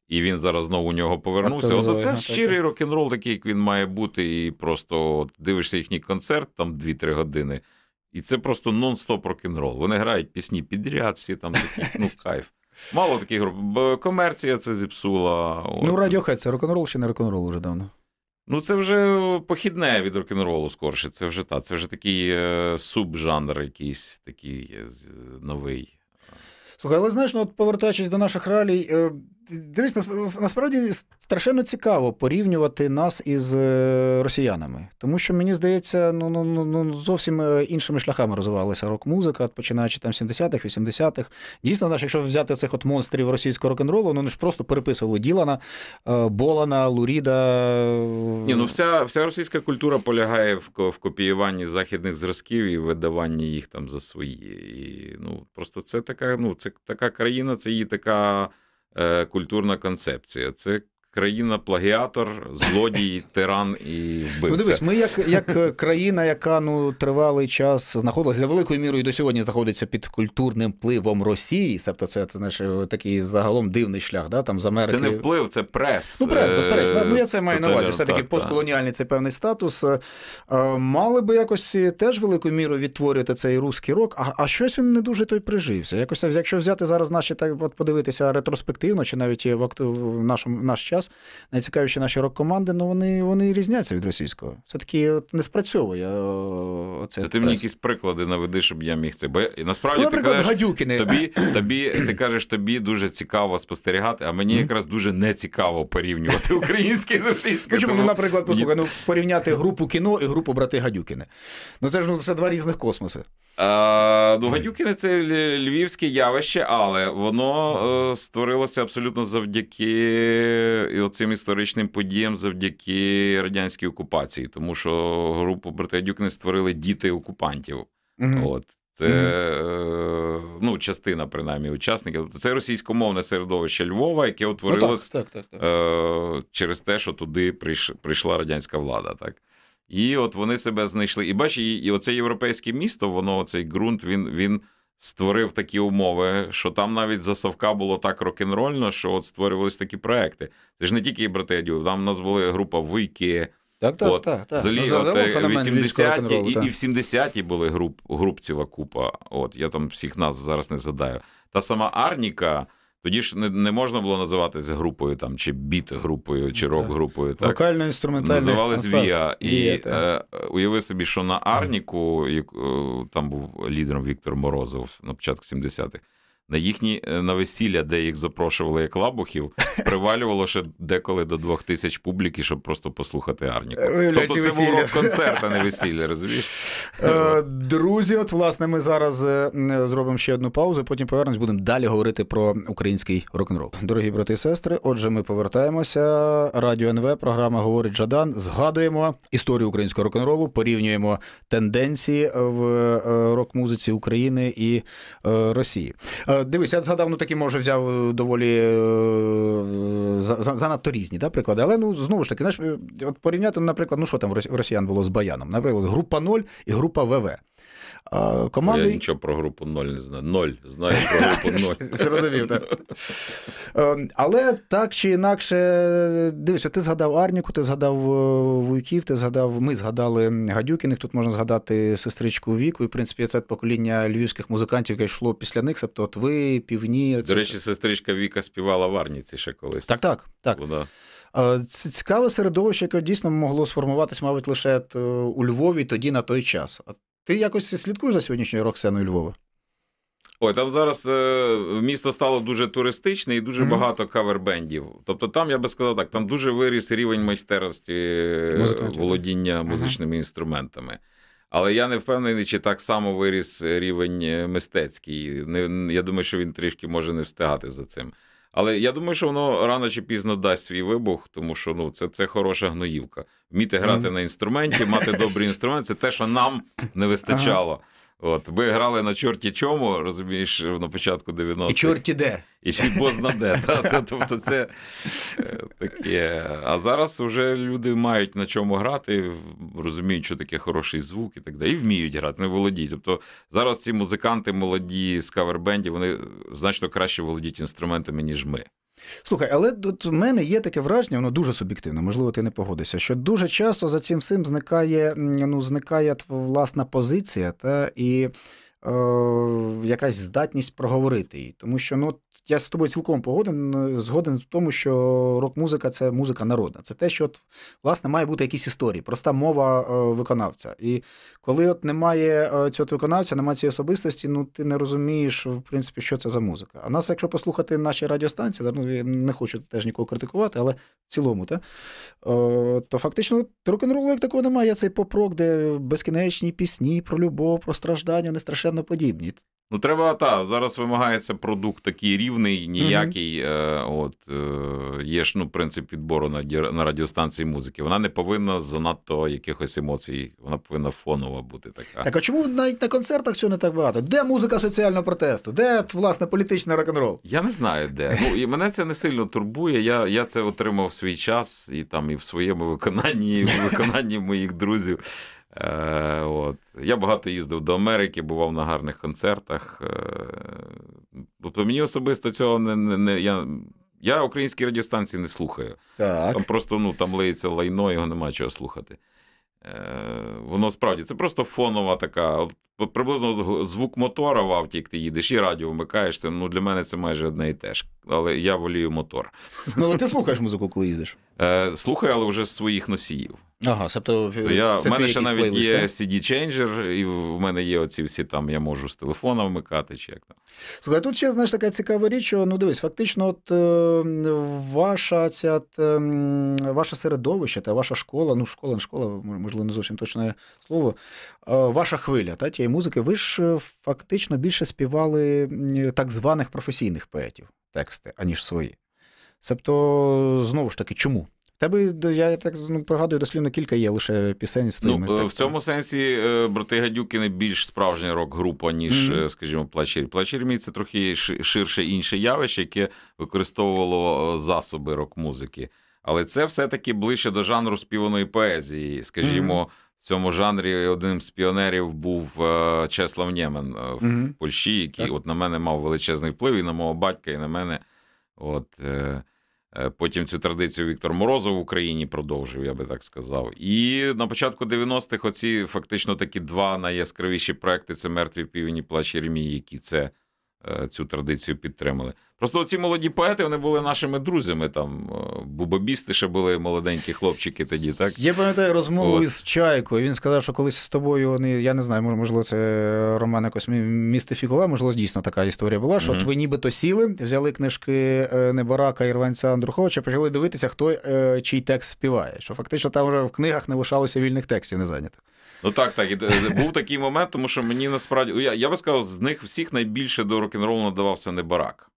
B: і він зараз знову у нього повернувся. Оце це щирий рок-н-рол, такий як він має бути, і просто от, дивишся їхній концерт, там 2-3 години. І це просто нон-стоп рок-н-рол. Вони грають пісні підряд, всі там такі, ну, кайф. Мало таких груп. Комерція це зіпсула. От. Ну,
A: Radiohead це рок-н-рол чи не рок-н-рол вже давно.
B: Ну, це вже похідне від рок-н-ролу скорше. Це вже та, це вже такий е, субжанр, якийсь такий е, новий.
A: Слухай, але знаєш, ну от повертаючись до наших ралій, е, дивись, насправді страшенно цікаво порівнювати нас із е, росіянами, тому що мені здається, ну ну ну, ну зовсім е, іншими шляхами розвивалася рок-музика, починаючи там 70-х, 80-х. Дійсно, знаєш, якщо взяти цих от монстрів російського рок-н-ролу, ну, вони ж просто переписували Ділана, е, Болана, Луріда. Ні, ну
B: вся вся російська культура полягає в, в копіюванні західних зразків і видаванні їх там за свої. І, ну, Просто це така, ну це така країна, це її така. Е, культурна концепція. Це Країна-плагіатор, злодій, тиран і вбивця. Ну, дивись, ми
A: як як е, країна, яка ну тривалий час знаходилася для великою мірою до сьогодні знаходиться під культурним впливом Росії. Себто це це знаєш, е, такий загалом дивний шлях. да, там з Америки. Це не
B: вплив, це прес. Ну, прес, е, безперечно. Ну, я це маю на увазі. Все-таки постколоніальний
A: цей певний статус. Мали би якось теж великою мірою відтворювати цей русський рок, а а щось він не дуже той прижився. Якось, якщо взяти зараз наші так, от подивитися ретроспективно, чи навіть в, в нашому наш час найцікавіші наші рок-команди, ну вони вони різняться від російського. Все таки от не спрацьовує. Е,
B: оце ти мені якісь приклади наведи, щоб я міг це. Бо насправді ну, ти кажеш, гадюкини. тобі тобі ти кажеш, тобі дуже цікаво спостерігати, а мені якраз дуже не цікаво порівнювати українське з російським. Чому, ну, наприклад, послухай,
A: ну порівняти групу кіно і групу брати гадюкини. Ну це ж ну це два різних космоси.
B: А, е, ну, гадюкіни це львівське явище, але воно е, створилося абсолютно завдяки цим історичним подіям, завдяки радянській окупації, тому що групу брати не створили діти окупантів. mm От. Це е, ну, частина принаймні учасників. Це російськомовне середовище Львова, яке ну, утворилось ну, так, так, так, е, через те, що туди прийшла радянська влада. так. І от вони себе знайшли. І бачиш, і, і оце європейське місто, воно цей ґрунт, він він створив такі умови, що там навіть засавка було так рок-н-рольно, що от створювалися такі проекти. Це ж не тільки братедів, там в нас була група Вики. Так, так, от, так, так. Залі, ну, от, 80 е, і, так. і в 70-ті були груп, груп ціла купа. От я там всіх назв зараз не згадаю. Та сама Арніка. Тоді ж не не можна було називатися групою там, чи біт-групою, чи ну, рок-групою. Так. Вокально
A: інструментальна Називались Вія. І е,
B: уяви собі, що на Арніку, як, е, там був лідером Віктор Морозов на початку 70-х. На їхні е, на весілля, де їх запрошували як лабухів, привалювало ще деколи до двох тисяч публіки, щоб просто послухати Арніку. Е, тобто це весілля. був концерт, а не весілля, розумієш?
A: Е, друзі, от власне, ми зараз зробимо ще одну паузу, потім повернемось, будемо далі говорити про український рок-н-рол. Дорогі брати і сестри. Отже, ми повертаємося. Радіо НВ, програма говорить Жадан. Згадуємо історію українського рок-н-ролу, порівнюємо тенденції в рок-музиці України і Росії. Дивись, я згадав, ну такі може взяв е, доволі е, занадто різні да, приклади. Але ну знову ж таки, знаєш, е, от порівняти, наприклад, ну що там у росіян було з Баяном? Наприклад, група 0 і група ВВ команди... Я
B: нічого про групу 0 не знаю. 0. Знаю про групу 0. Зрозумів, так.
A: Ем, але так чи інакше, дивись, ти згадав Арніку, ти згадав е, Вуйків, ти згадав, ми згадали Гадюкіних. Тут можна згадати сестричку Віку. І в принципі, це покоління львівських музикантів, яке йшло після них, тобто от ви, півні. До речі,
B: сестричка Віка співала в Арніці ще колись. Так, так. так. Вона...
A: Е, це цікаве середовище, яке дійсно могло сформуватися, мабуть, лише е, у Львові тоді на той час. От ти якось слідкуєш за сьогоднішньою Роксеною Львова?
B: Ой, там зараз е, місто стало дуже туристичне і дуже mm-hmm. багато кавербендів. Тобто, там я би сказав так, там дуже виріс рівень майстерності е, Музиканті. володіння музичними mm-hmm. інструментами. Але я не впевнений, чи так само виріс рівень е, мистецький. Не, Я думаю, що він трішки може не встигати за цим. Але я думаю, що воно рано чи пізно дасть свій вибух, тому що ну це це хороша гноївка. Вміти грати mm-hmm. на інструменті, мати добрий інструмент це те, що нам не вистачало. Ага. От ми грали на чорті чому, розумієш, на початку 90-х. І чорті де. І бозна де. тобто це е, таке. А зараз вже люди мають на чому грати, розуміють, що таке хороший звук і так далі. І вміють грати, не володіють. Тобто зараз ці музиканти молоді з кавербенді, вони е, значно краще володіють інструментами, ніж ми.
A: Слухай, але тут в мене є таке враження, воно дуже суб'єктивно, можливо, ти не погодишся, що дуже часто за цим всім зникає ну, зникає власна позиція та і е, якась здатність проговорити її. Тому що ну, я з тобою цілком погоден, е, згоден в тому, що рок-музика це музика народна. Це те, що от, власне має бути якісь історії, проста мова е, виконавця. І коли от немає е, цього виконавця, немає цієї особистості, ну ти не розумієш, в принципі, що це за музика. А нас, якщо послухати наші радіостанції, ну я не хочу теж нікого критикувати, але в цілому, та, то фактично рок-н-ролу як такого немає. Є цей попрок, де безкінечні пісні про любов, про страждання, не страшенно подібні.
B: Ну, треба, та зараз вимагається продукт такий рівний, ніякий. Mm-hmm. Е, от е, Є ж ну, принцип відбору на на радіостанції музики. Вона не повинна занадто якихось емоцій, вона повинна фонова бути така. Так
A: а чому навіть на концертах цього не так багато? Де музика соціального протесту? Де власне політичний
B: рок-н-рол? Я не знаю де. Ну і мене це не сильно турбує. Я я це отримав свій час і там, і в своєму виконанні, і в виконанні моїх друзів. Е, от. Я багато їздив до Америки, бував на гарних концертах. Е, тобто мені особисто цього не, не, не я. Я українські радіостанції не слухаю. Так. Там просто ну, там лиється лайно, його нема чого слухати. Е, Воно справді це просто фонова така. От приблизно звук мотора в авті, як ти їдеш, і радіо вмикаєш. Це, ну, Для мене це майже одне і те ж. Але я волію мотор. Ну, але ти слухаєш музику, коли їздиш? Е, Слухаю, але вже з своїх носіїв.
A: Ага, тобто я, це в мене ще навіть плейлист,
B: є CD-ченджер, і в мене є оці всі там, я можу з телефона вмикати чи як там.
A: Слухай, тут ще знаєш така цікава річ, що ну дивись, фактично, от е, ваша ця ем, ваше середовище та ваша школа, ну школа, не школа, можливо, не зовсім точне слово. Е, ваша хвиля та тієї музики, ви ж е, фактично більше співали так званих професійних поетів тексти, аніж свої. Тобто, знову ж таки, чому? Тебе е, я так ну, пригадую дослівно кілька є лише пісень з ну, твоїми Ну, В цьому
B: сенсі брати не більш справжня рок-група, ніж, mm-hmm. скажімо, плачір. Плачір мій це трохи ширше інше явище, яке використовувало засоби рок-музики. Але це все-таки ближче до жанру співаної поезії, скажімо. Mm-hmm цьому жанрі одним з піонерів був е, Чеслав Нємен е, в mm Польщі, який так. от на мене мав величезний вплив і на мого батька, і на мене. От, е, Потім цю традицію Віктор Морозов в Україні продовжив, я би так сказав. І на початку 90-х оці фактично такі два найяскравіші проекти: це мертві півні плач Єремії», які це Е, цю традицію підтримали. Просто ці молоді поети вони були нашими друзями. Там е, бубобісти ще були молоденькі хлопчики тоді. Так я пам'ятаю розмову От. із
A: Чайкою. Він сказав, що колись з тобою вони, я не знаю, можливо, це Роман якось містифікував, можливо, дійсно така історія була. Що mm-hmm. ви нібито сіли, взяли книжки е, Небарака Ірванця Андруховича, почали дивитися, хто чий текст співає. Що фактично там вже в книгах не лишалося вільних текстів, не зайнятих.
B: Ну так, так. Е, був такий момент, тому що мені насправді я, я би сказав, з них всіх найбільше до рок н ролу надавався не барак.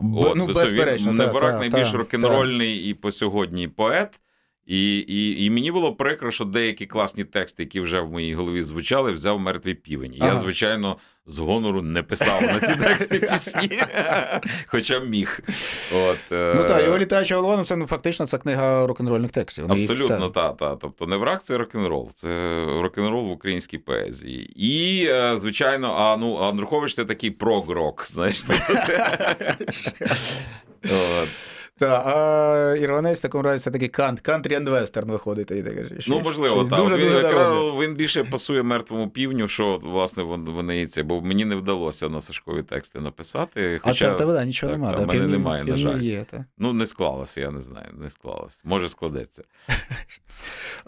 B: Ну, От, ну, безперечно. Він, та, не барак та, найбільш та, рок н рольний і по сьогодні поет. І і, і мені було прикро, що деякі класні тексти, які вже в моїй голові звучали, взяв мертвий півень. Ага. Я, звичайно, з гонору не писав на ці тексти пісні, хоча міг. От, е, Ну так, його
A: літаюча голова, ну це ну, фактично це книга рок-н-рольних текстів. Абсолютно,
B: так. Та, Тобто не брак це рок-н-рол, це рок-н-рол в українській поезії. І, е, звичайно, а ну Андрухович це такий прогрок, знаєш. От.
A: Так, а ірландець в такому разі це такий кант, кантрі ендвестерн виходить. І таке, ну, можливо, так. Дуже, він, дуже
B: він більше пасує мертвому півню, що власне вони це, бо мені не вдалося на Сашкові тексти написати. Хоча, А в тебе нічого немає. У мене немає, на жаль. Є, Ну, не склалося, я не знаю, не склалося. Може, складеться.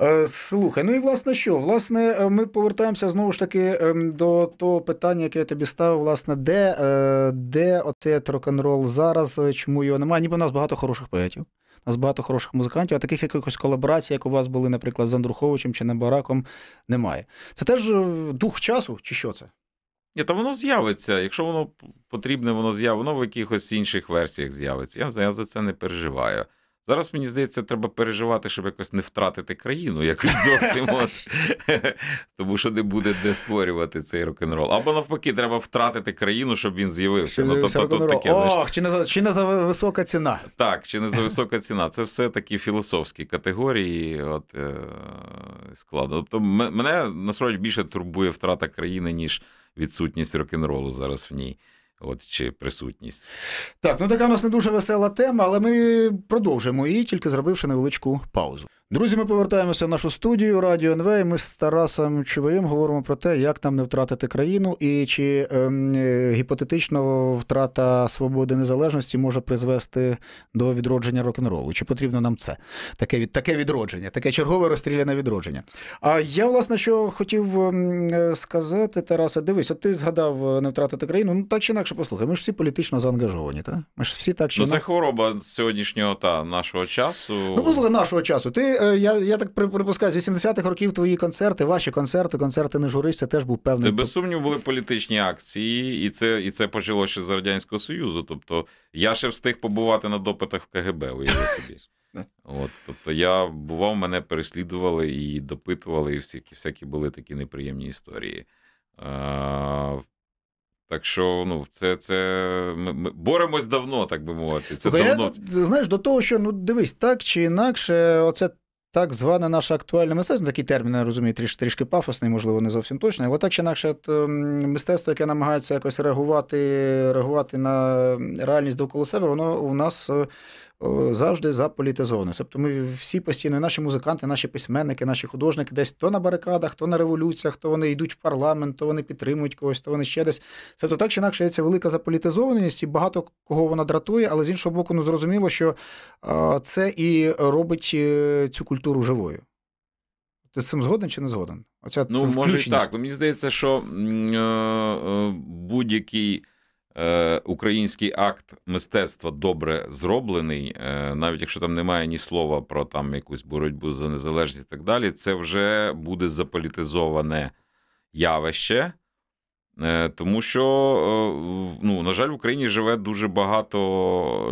A: Е, слухай, ну і власне що? Власне, е, ми повертаємося знову ж таки ем, до того питання, яке я тобі ставив, власне, де е, де оцей рок н рол зараз, чому його немає? Ніби у нас багато хороших поетів, у нас багато хороших музикантів, а таких якихось колаборацій, як у вас були, наприклад, з Андруховичем чи Небараком, немає. Це теж е, дух часу, чи що це?
B: Ні, Та воно з'явиться. Якщо воно потрібне, воно з'явиться, воно в якихось інших версіях з'явиться. Я, я за це не переживаю. Зараз мені здається, треба переживати, щоб якось не втратити країну, якось зовсім Тому що не буде де створювати цей рок-н-рол. Або навпаки, треба втратити країну, щоб він з'явився. Ну, тобто тут таке. Ох,
A: чи не за чи не за висока ціна?
B: Так, чи не за висока ціна. Це все такі філософські категорії. От е, складно. Тобто, мене насправді більше турбує втрата країни, ніж відсутність рок-н-ролу зараз в ній. От чи присутність.
A: Так, ну така у нас не дуже весела тема, але ми продовжимо її, тільки зробивши невеличку паузу. Друзі, ми повертаємося в нашу студію Радіо НВ. і Ми з Тарасом Чубаєм говоримо про те, як нам не втратити країну і чи ем, е, гіпотетично втрата свободи незалежності може призвести до відродження рок-н-ролу. Чи потрібно нам це? Таке від, таке відродження, таке чергове розстріляне відродження. А я, власне, що хотів ем, е, сказати, Тарасе, дивись, от ти згадав е, не втратити країну. Ну так чи інакше, послухай, ми ж всі політично заангажовані, так? Ми ж всі так чи інакше. Ну,
B: це хвороба сьогоднішнього та нашого часу. Ну, послухай, нашого
A: часу. Ти. Е, я я так припускаю, з 80-х років твої концерти, ваші концерти, концерти не журись, це теж був певний. Це без
B: сумніву були політичні акції, і це і це почалося ще з Радянського Союзу. Тобто я ще встиг побувати на допитах в КГБ, Уявив собі. От, Тобто я бував, мене переслідували і допитували, і всякі всякі були такі неприємні історії. А, так що, ну, це це ми, ми боремось давно, так би мовити. Це давно.
A: Я, Знаєш, до того, що ну дивись, так чи інакше, оце так зване наше актуальне мистецтво, такий термін, я розумію, тріш, трішки пафосний, можливо, не зовсім точний, але так чи інакше, ем, мистецтво, яке намагається якось реагувати реагувати на реальність довкола себе, воно у нас е, Е, завжди заполітизовано. Тобто ми всі постійно, наші музиканти, наші письменники, наші художники десь то на барикадах, то на революціях, то вони йдуть в парламент, то вони підтримують когось, то вони ще десь. Тобто, так чи інакше, це велика заполітизованість, і багато кого вона дратує, але з іншого боку, ну зрозуміло, що це і робить е, цю культуру живою. Ти з цим згоден чи не згоден? Оця Ну, може і так. Ну,
B: мені здається, що е, будь-який е, український акт мистецтва добре зроблений, е, навіть якщо там немає ні слова про там якусь боротьбу за незалежність і так далі, це вже буде заполітизоване явище. Е, тому що, е, ну, на жаль, в Україні живе дуже багато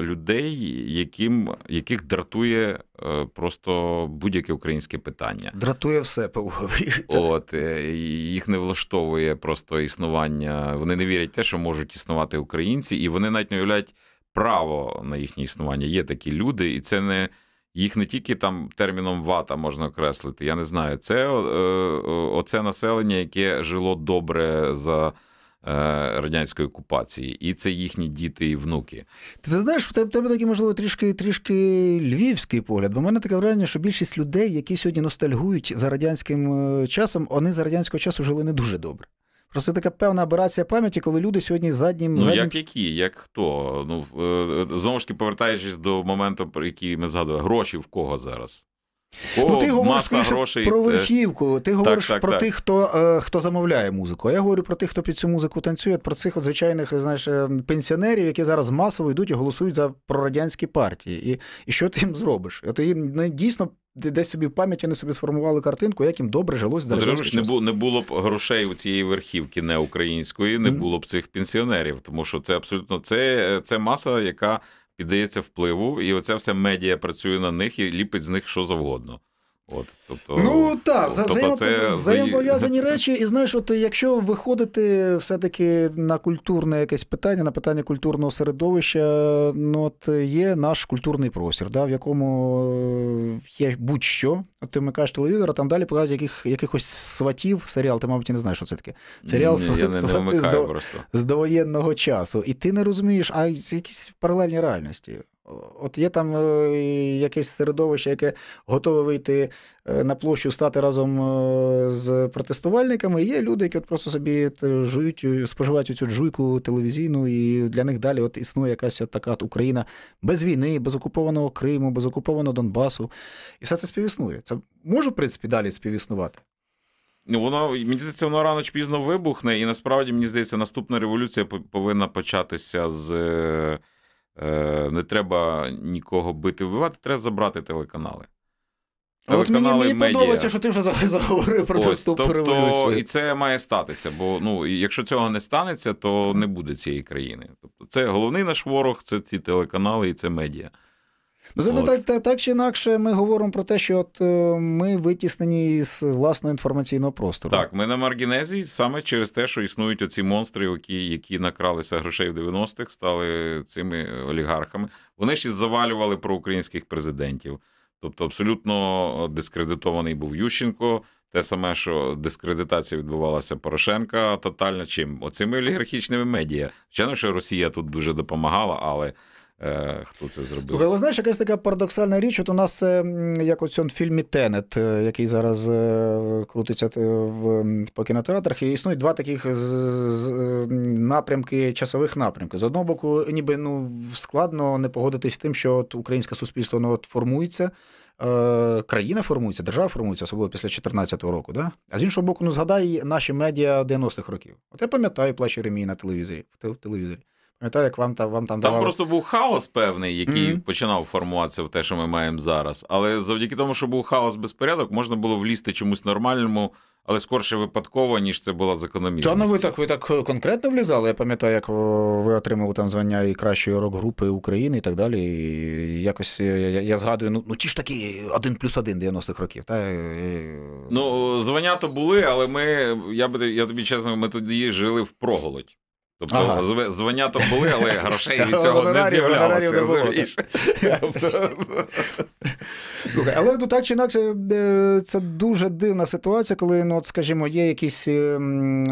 B: людей, яким, яких дратує е, просто будь-яке українське питання.
A: Дратує все
B: От, Їх не влаштовує просто існування. Вони не вірять в те, що можуть існувати українці, і вони навіть не уявляють право на їхнє існування. Є такі люди, і це не їх не тільки там терміном вата можна окреслити. Я не знаю. Це е, е, оце населення, яке жило добре за. Е, радянської окупації, і це їхні діти і внуки.
A: Ти, ти знаєш, в тебе, в тебе такий, можливо, трішки трішки львівський погляд, бо в мене таке враження, що більшість людей, які сьогодні ностальгують за радянським часом, вони за радянського часу жили не дуже добре. Просто така певна аберація пам'яті, коли люди сьогодні заднім. Ну, заднім...
B: як які, як хто? Ну, е, е, Знову ж таки, повертаючись до моменту, про який ми згадували, гроші в кого зараз? Кого ну, ти говориш грошей... про е, верхівку, ти так, говориш так, про так. тих,
A: хто е, хто замовляє музику. А я говорю про тих, хто під цю музику танцює, про цих от звичайних знаєш, пенсіонерів, які зараз масово йдуть і голосують за прорадянські партії. І і що ти їм зробиш? Ти ну, дійсно десь собі в пам'яті вони собі сформували картинку, як їм добре жилось жилося. Ну, не
B: бу не було б грошей у цієї верхівки, не української, не було б цих пенсіонерів, тому що це абсолютно це, це маса, яка піддається впливу, і оця все медіа працює на них і ліпить з них що завгодно. От, тобто, Ну, ну так, тобто, взаємо... це... взаємопов'язані речі,
A: і знаєш, от якщо виходити все-таки на культурне якесь питання, на питання культурного середовища, ну от є наш культурний простір, да, в якому е, є будь-що. От ти вмикаєш телевізор, а там далі показують яких, якихось сватів, серіал, ти, мабуть, не знаєш, що це таке. Серіал Ні, сват, я не, свати не з, до... з довоєнного часу. І ти не розумієш, а якісь паралельні реальності. От є там е, якесь середовище, яке готове вийти е, на площу, стати разом е, з протестувальниками. Є люди, які от просто собі жують, споживають цю жуйку телевізійну, і для них далі от існує якась от така от Україна без війни, без окупованого Криму, без окупованого Донбасу. І все це співіснує. Це може, в принципі, далі співіснувати.
B: Ну, Воно мені здається, воно рано чи пізно вибухне, і насправді мені здається, наступна революція повинна початися з. Е, не треба нікого бити, вбивати, треба забрати телеканали. Телеканали От мені, мені медіа. подобається, що
A: ти вже заговорив про Ось, доступ тобто, І
B: це має статися, бо ну, якщо цього не станеться, то не буде цієї країни. Тобто, це головний наш ворог, це ці телеканали і це медіа. От. Так,
A: так так, чи інакше, ми говоримо про те, що от е, ми витіснені з власного інформаційного простору. Так,
B: ми на маргінезі саме через те, що існують оці монстри, які які накралися грошей в 90-х, стали цими олігархами. Вони ще завалювали проукраїнських президентів. Тобто, абсолютно дискредитований був Ющенко. Те саме, що дискредитація відбувалася Порошенка, тотально чим оцими олігархічними медіа. Звичайно, що Росія тут дуже допомагала, але Е, хто це зробив.
A: але знаєш, якась така парадоксальна річ. От у нас е, як у фільмі Тенет, е, який зараз крутиться в по кінотеатрах, і існують два таких напрямки, часових напрямки. З одного боку, ніби ну складно не погодитись з тим, що от українське суспільство ну, от формується. Країна формується, держава формується, особливо після 2014 року. Да? А з іншого боку, ну згадай наші медіа 90-х років. От я пам'ятаю плач Єремії на телевізорі в телевізорі. Пам'ятаю, як вам там вам там, там давали... просто
B: був хаос певний, який mm-hmm. починав формуватися в те, що ми маємо зараз. Але завдяки тому, що був хаос безпорядок, можна було влізти чомусь нормальному, але скорше випадково, ніж це була закономірність. Та ну ви так
A: ви так е, конкретно влізали. Я пам'ятаю, як ви отримали там звання і кращої рок-групи України і так далі. І Якось е, я, я згадую, ну ну ті ж такі один плюс один 90-х років. Та? Е,
B: ну звання то були, але ми я би я тобі чесно, ми тоді жили в проголодь. Тобто ага. звання там були, але грошей від цього не з'являлося. Тобто, Слухай, Але
A: ну, так чи інакше, е, це дуже дивна ситуація, коли, ну, от, скажімо, є якісь е,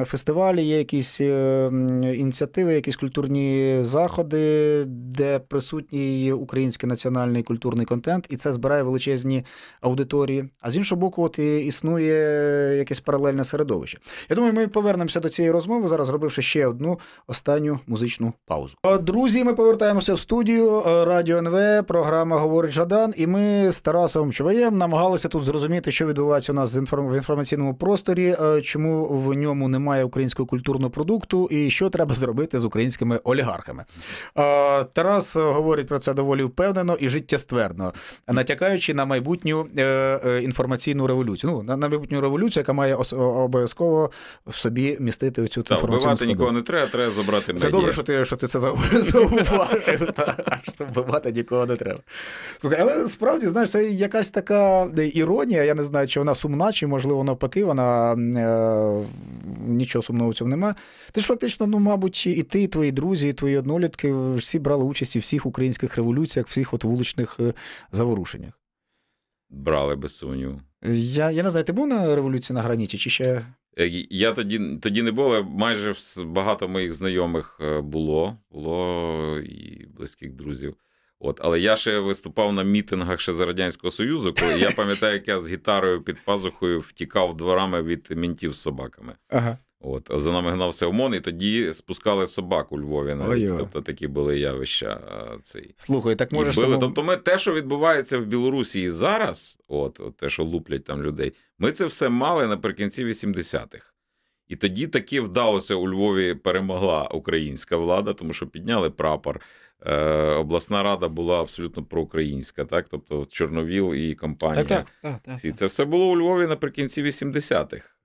A: фестивалі, є якісь е, ініціативи, якісь культурні заходи, де присутній український національний культурний контент, і це збирає величезні аудиторії. А з іншого боку, от існує якесь паралельне середовище. Я думаю, ми повернемося до цієї розмови зараз, зробивши ще одну останню музичну паузу. Е, друзі, ми повертаємося в студію е, радіо НВ. Програма говорить Жадан, і ми з Тарасом Чуваєм намагалися тут зрозуміти, що відбувається у нас в інформаційному просторі, е, чому в ньому немає українського культурного продукту, і що треба зробити з українськими олігархами. Тарас говорить про це доволі впевнено і життєствердно, натякаючи на майбутню інформаційну революцію. Ну на майбутню революцію, яка має обов'язково в собі містити цю інформацію. Вбивати нікого не
B: треба. треба тебе забрати медіа. Це добре, що
A: ти що ти це зауважив, та, що вбивати нікого не треба. Слухай, але справді, знаєш, це якась така іронія. Я не знаю, чи вона сумна, чи, можливо, навпаки, вона е, нічого сумного в цьому немає. Ти ж фактично, ну, мабуть, і ти, і твої друзі, і твої однолітки всі брали участь у всіх українських революціях, всіх от вуличних е, заворушеннях.
B: Брали без сумніву.
A: Я я не знаю, ти був на революції на граніті чи ще.
B: Е, я тоді тоді не був, але майже багато моїх знайомих е, було, було і близьких друзів. От, але я ще виступав на мітингах ще за радянського союзу. коли Я пам'ятаю, як я з гітарою під пазухою втікав дворами від мінтів з собаками. Ага. От за нами гнався ОМОН, і тоді спускали собак у Львові. навіть. Тобто такі були явища. Цей слухай, так може само... Тобто, ми те, що відбувається в Білорусі зараз, от, от те, що луплять там людей, ми це все мали наприкінці 80-х. І тоді таки вдалося у Львові перемогла українська влада, тому що підняли прапор. Е, Обласна рада була абсолютно проукраїнська, так тобто Чорновіл і компанія. Так, так, так, так, І це все було у Львові наприкінці 80-х.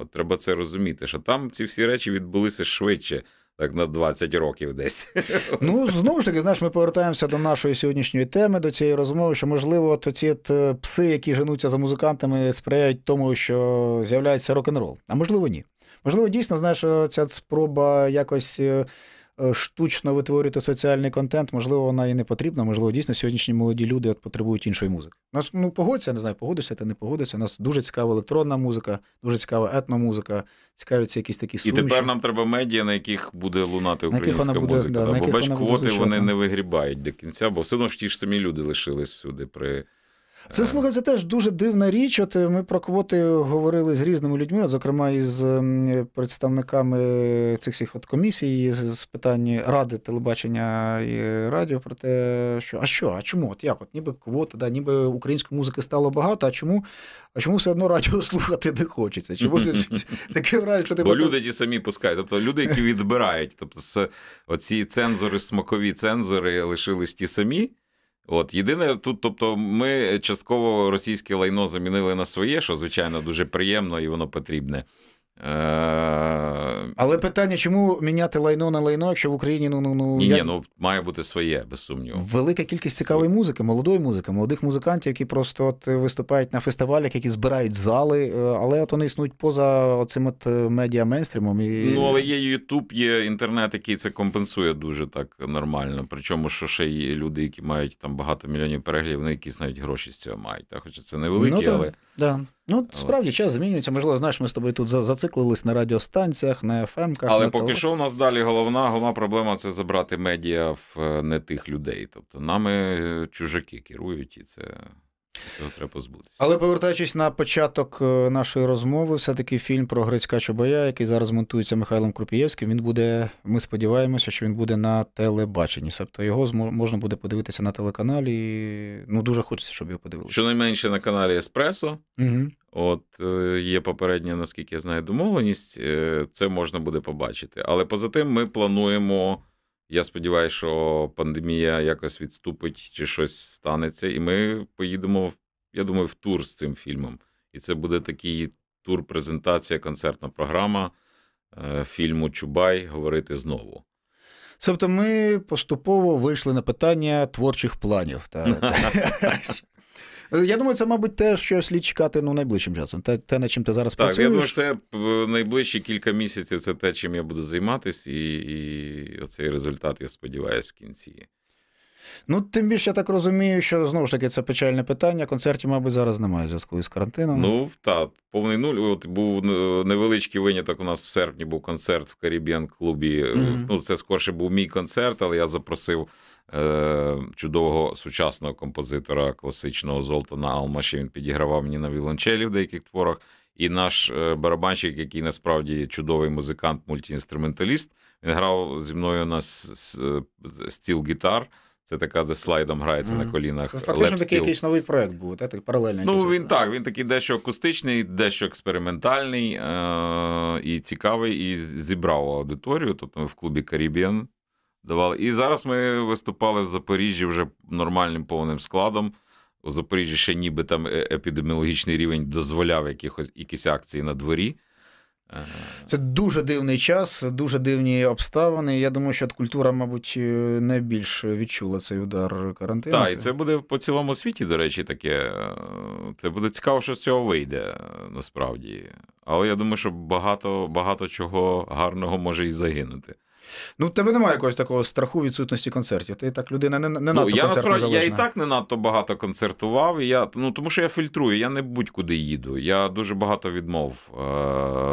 B: От треба це розуміти, що там ці всі речі відбулися швидше. Так, на 20 років десь.
A: Ну, знову ж таки, знаєш, ми повертаємося до нашої сьогоднішньої теми, до цієї розмови, що, можливо, то ці е, пси, які женуться за музикантами, сприяють тому, що з'являється рок-н-рол. А можливо, ні. Можливо, дійсно, знаєш, ця спроба якось е, Е, штучно витворювати соціальний контент, можливо, вона і не потрібна, можливо, дійсно сьогоднішні молоді люди потребують іншої музики. Нас ну погодься, не знаю, погодишся ти не погодишся. Нас дуже цікава електронна музика, дуже цікава етномузика, цікавляться якісь такі суміші. І тепер
B: нам треба медіа, на яких буде лунати українська буде, музика. Да, бо бач, квоти вони не вигрібають до кінця, бо все одно ж ті ж самі люди лишились сюди при.
A: Це слухай, це теж дуже дивна річ. От е, ми про квоти говорили з різними людьми, от, зокрема, із представниками цих всіх от комісій з питань ради телебачення і радіо про те, що а що, а чому? От як? От ніби квоти, да, ніби української музики стало багато. А чому а чому все одно радіо слухати не хочеться? Чому ти таке враження, що ти Бо люди
B: ті самі пускають, тобто люди, які відбирають, тобто оці цензори, смакові цензори лишились ті самі. От єдине тут, тобто, ми частково російське лайно замінили на своє, що звичайно дуже приємно і воно потрібне. Е,
A: але питання, чому міняти лайно на лайно, якщо в Україні ну ну ну ні, я... ні,
B: ну має бути своє, без сумніву.
A: Велика кількість цікавої Свої. музики, молодої музики, молодих музикантів, які просто от виступають на фестивалях, які збирають зали, е, але от вони існують поза цим от е, медіа мейнстрімом. І... Ну але
B: є Ютуб, є інтернет, який це компенсує дуже так нормально. Причому що ще є люди, які мають там багато мільйонів переглядів, вони якісь навіть гроші з цього мають. Так? Хоча це невеликі, ну, але.
A: Да. Ну, справді час змінюється. Можливо, знаєш, ми з тобою тут зациклились на радіостанціях, на ФМ-ках. Але на поки
B: що у нас далі головна головна проблема це забрати медіа в е, не тих людей. Тобто нами е, чужаки керують і це. Цього треба позбутися.
A: Але повертаючись на початок е, нашої розмови, все-таки фільм про Грицька Чобоя, який зараз монтується Михайлом Крупієвським, він буде, ми сподіваємося, що він буде на телебаченні. Себто його можна буде подивитися на телеканалі. І, ну, дуже хочеться, щоб його подивилися.
B: Щонайменше на каналі Еспресо. Угу. От е, є попередня, наскільки я знаю, домовленість. Е, це можна буде побачити. Але поза тим ми плануємо. Я сподіваюся, що пандемія якось відступить чи щось станеться, і ми поїдемо, я думаю, в тур з цим фільмом. І це буде такий тур, презентація, концертна програма е, фільму Чубай говорити знову.
A: Тобто ми поступово вийшли на питання творчих планів. Я думаю, це, мабуть, те, що слід чекати ну, найближчим часом. Те, те, на чим ти зараз так, працюєш. Так, я думаю, це
B: е, найближчі кілька місяців це те, чим я буду займатися, і і оцей результат, я сподіваюся, в кінці.
A: Ну, тим більше я так розумію, що знову ж таки це печальне питання. Концертів, мабуть, зараз немає зв'язку із карантином. Ну,
B: так, повний нуль. От був невеличкий виняток. У нас в серпні був концерт в Карібіан клубі. Mm-hmm. Ну, це скорше був мій концерт, але я запросив. Е, чудового сучасного композитора класичного Золтана Алмаші. Він підігравав мені на вілончелі в деяких творах. І наш е, барабанщик, який насправді чудовий музикант, мультіінструменталіст, він грав зі мною на е, стіл гітар. Це така, де слайдом грається mm. на колінах. Ну, фактично такий якийсь
A: новий проект був, так? так паралельно. Ну
B: він так, так, він такий дещо акустичний, дещо експериментальний е- і цікавий, і зібрав аудиторію. Тобто ми в клубі Caribbean давали. І зараз ми виступали в Запоріжжі вже нормальним повним складом. У Запоріжжі ще ніби там е, епідеміологічний рівень дозволяв якихось якісь акції на дворі. Е, це
A: дуже дивний час, дуже дивні обставини. Я думаю, що культура, мабуть, е, найбільш відчула цей удар карантину. Так, і це
B: буде по цілому світі, до речі, таке. Це буде цікаво, що з цього вийде насправді. Але я думаю, що багато, багато чого гарного може і загинути.
A: Ну, в тебе немає якогось такого страху відсутності концертів. Ти так людина не, не ну, надто. Ну, я насправді я і так
B: не надто багато концертував. Я, ну, Тому що я фільтрую, я не будь-куди їду. Я дуже багато відмов е-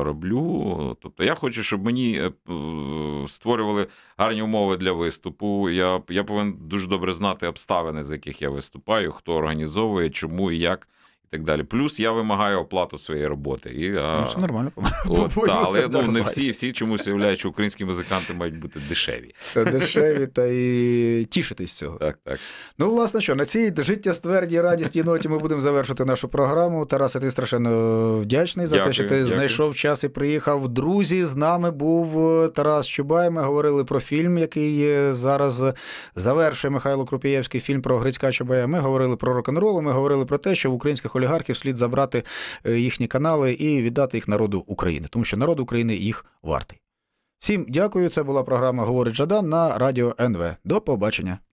B: роблю. Тобто я хочу, щоб мені е-, е створювали гарні умови для виступу. Я, Я повинен дуже добре знати обставини, з яких я виступаю, хто організовує, чому і як. І так далі. Плюс я вимагаю оплату своєї роботи. І, а... Ну, все нормально. От, та, Але ну, нормально. не всі всі чомусь уявляють, що українські музиканти мають бути дешеві. Та дешеві,
A: та і тішитись цього. Так, так. Ну, власне, що на цій життя ствердій радісній ноті ми будемо завершити нашу програму. Тарасе, ти страшенно вдячний за дякую, те, що ти дякую. знайшов час і приїхав. Друзі, з нами був е, Тарас Чубай. Ми говорили про фільм, який е, зараз завершує Михайло Крупієвський фільм про Грицька Чубая. Ми говорили про рок н рол ми говорили про те, що в українських олігархів слід забрати е, їхні канали і віддати їх народу України, тому що народ України їх вартий. Всім дякую. Це була програма Говорить Жадан на радіо НВ. До побачення.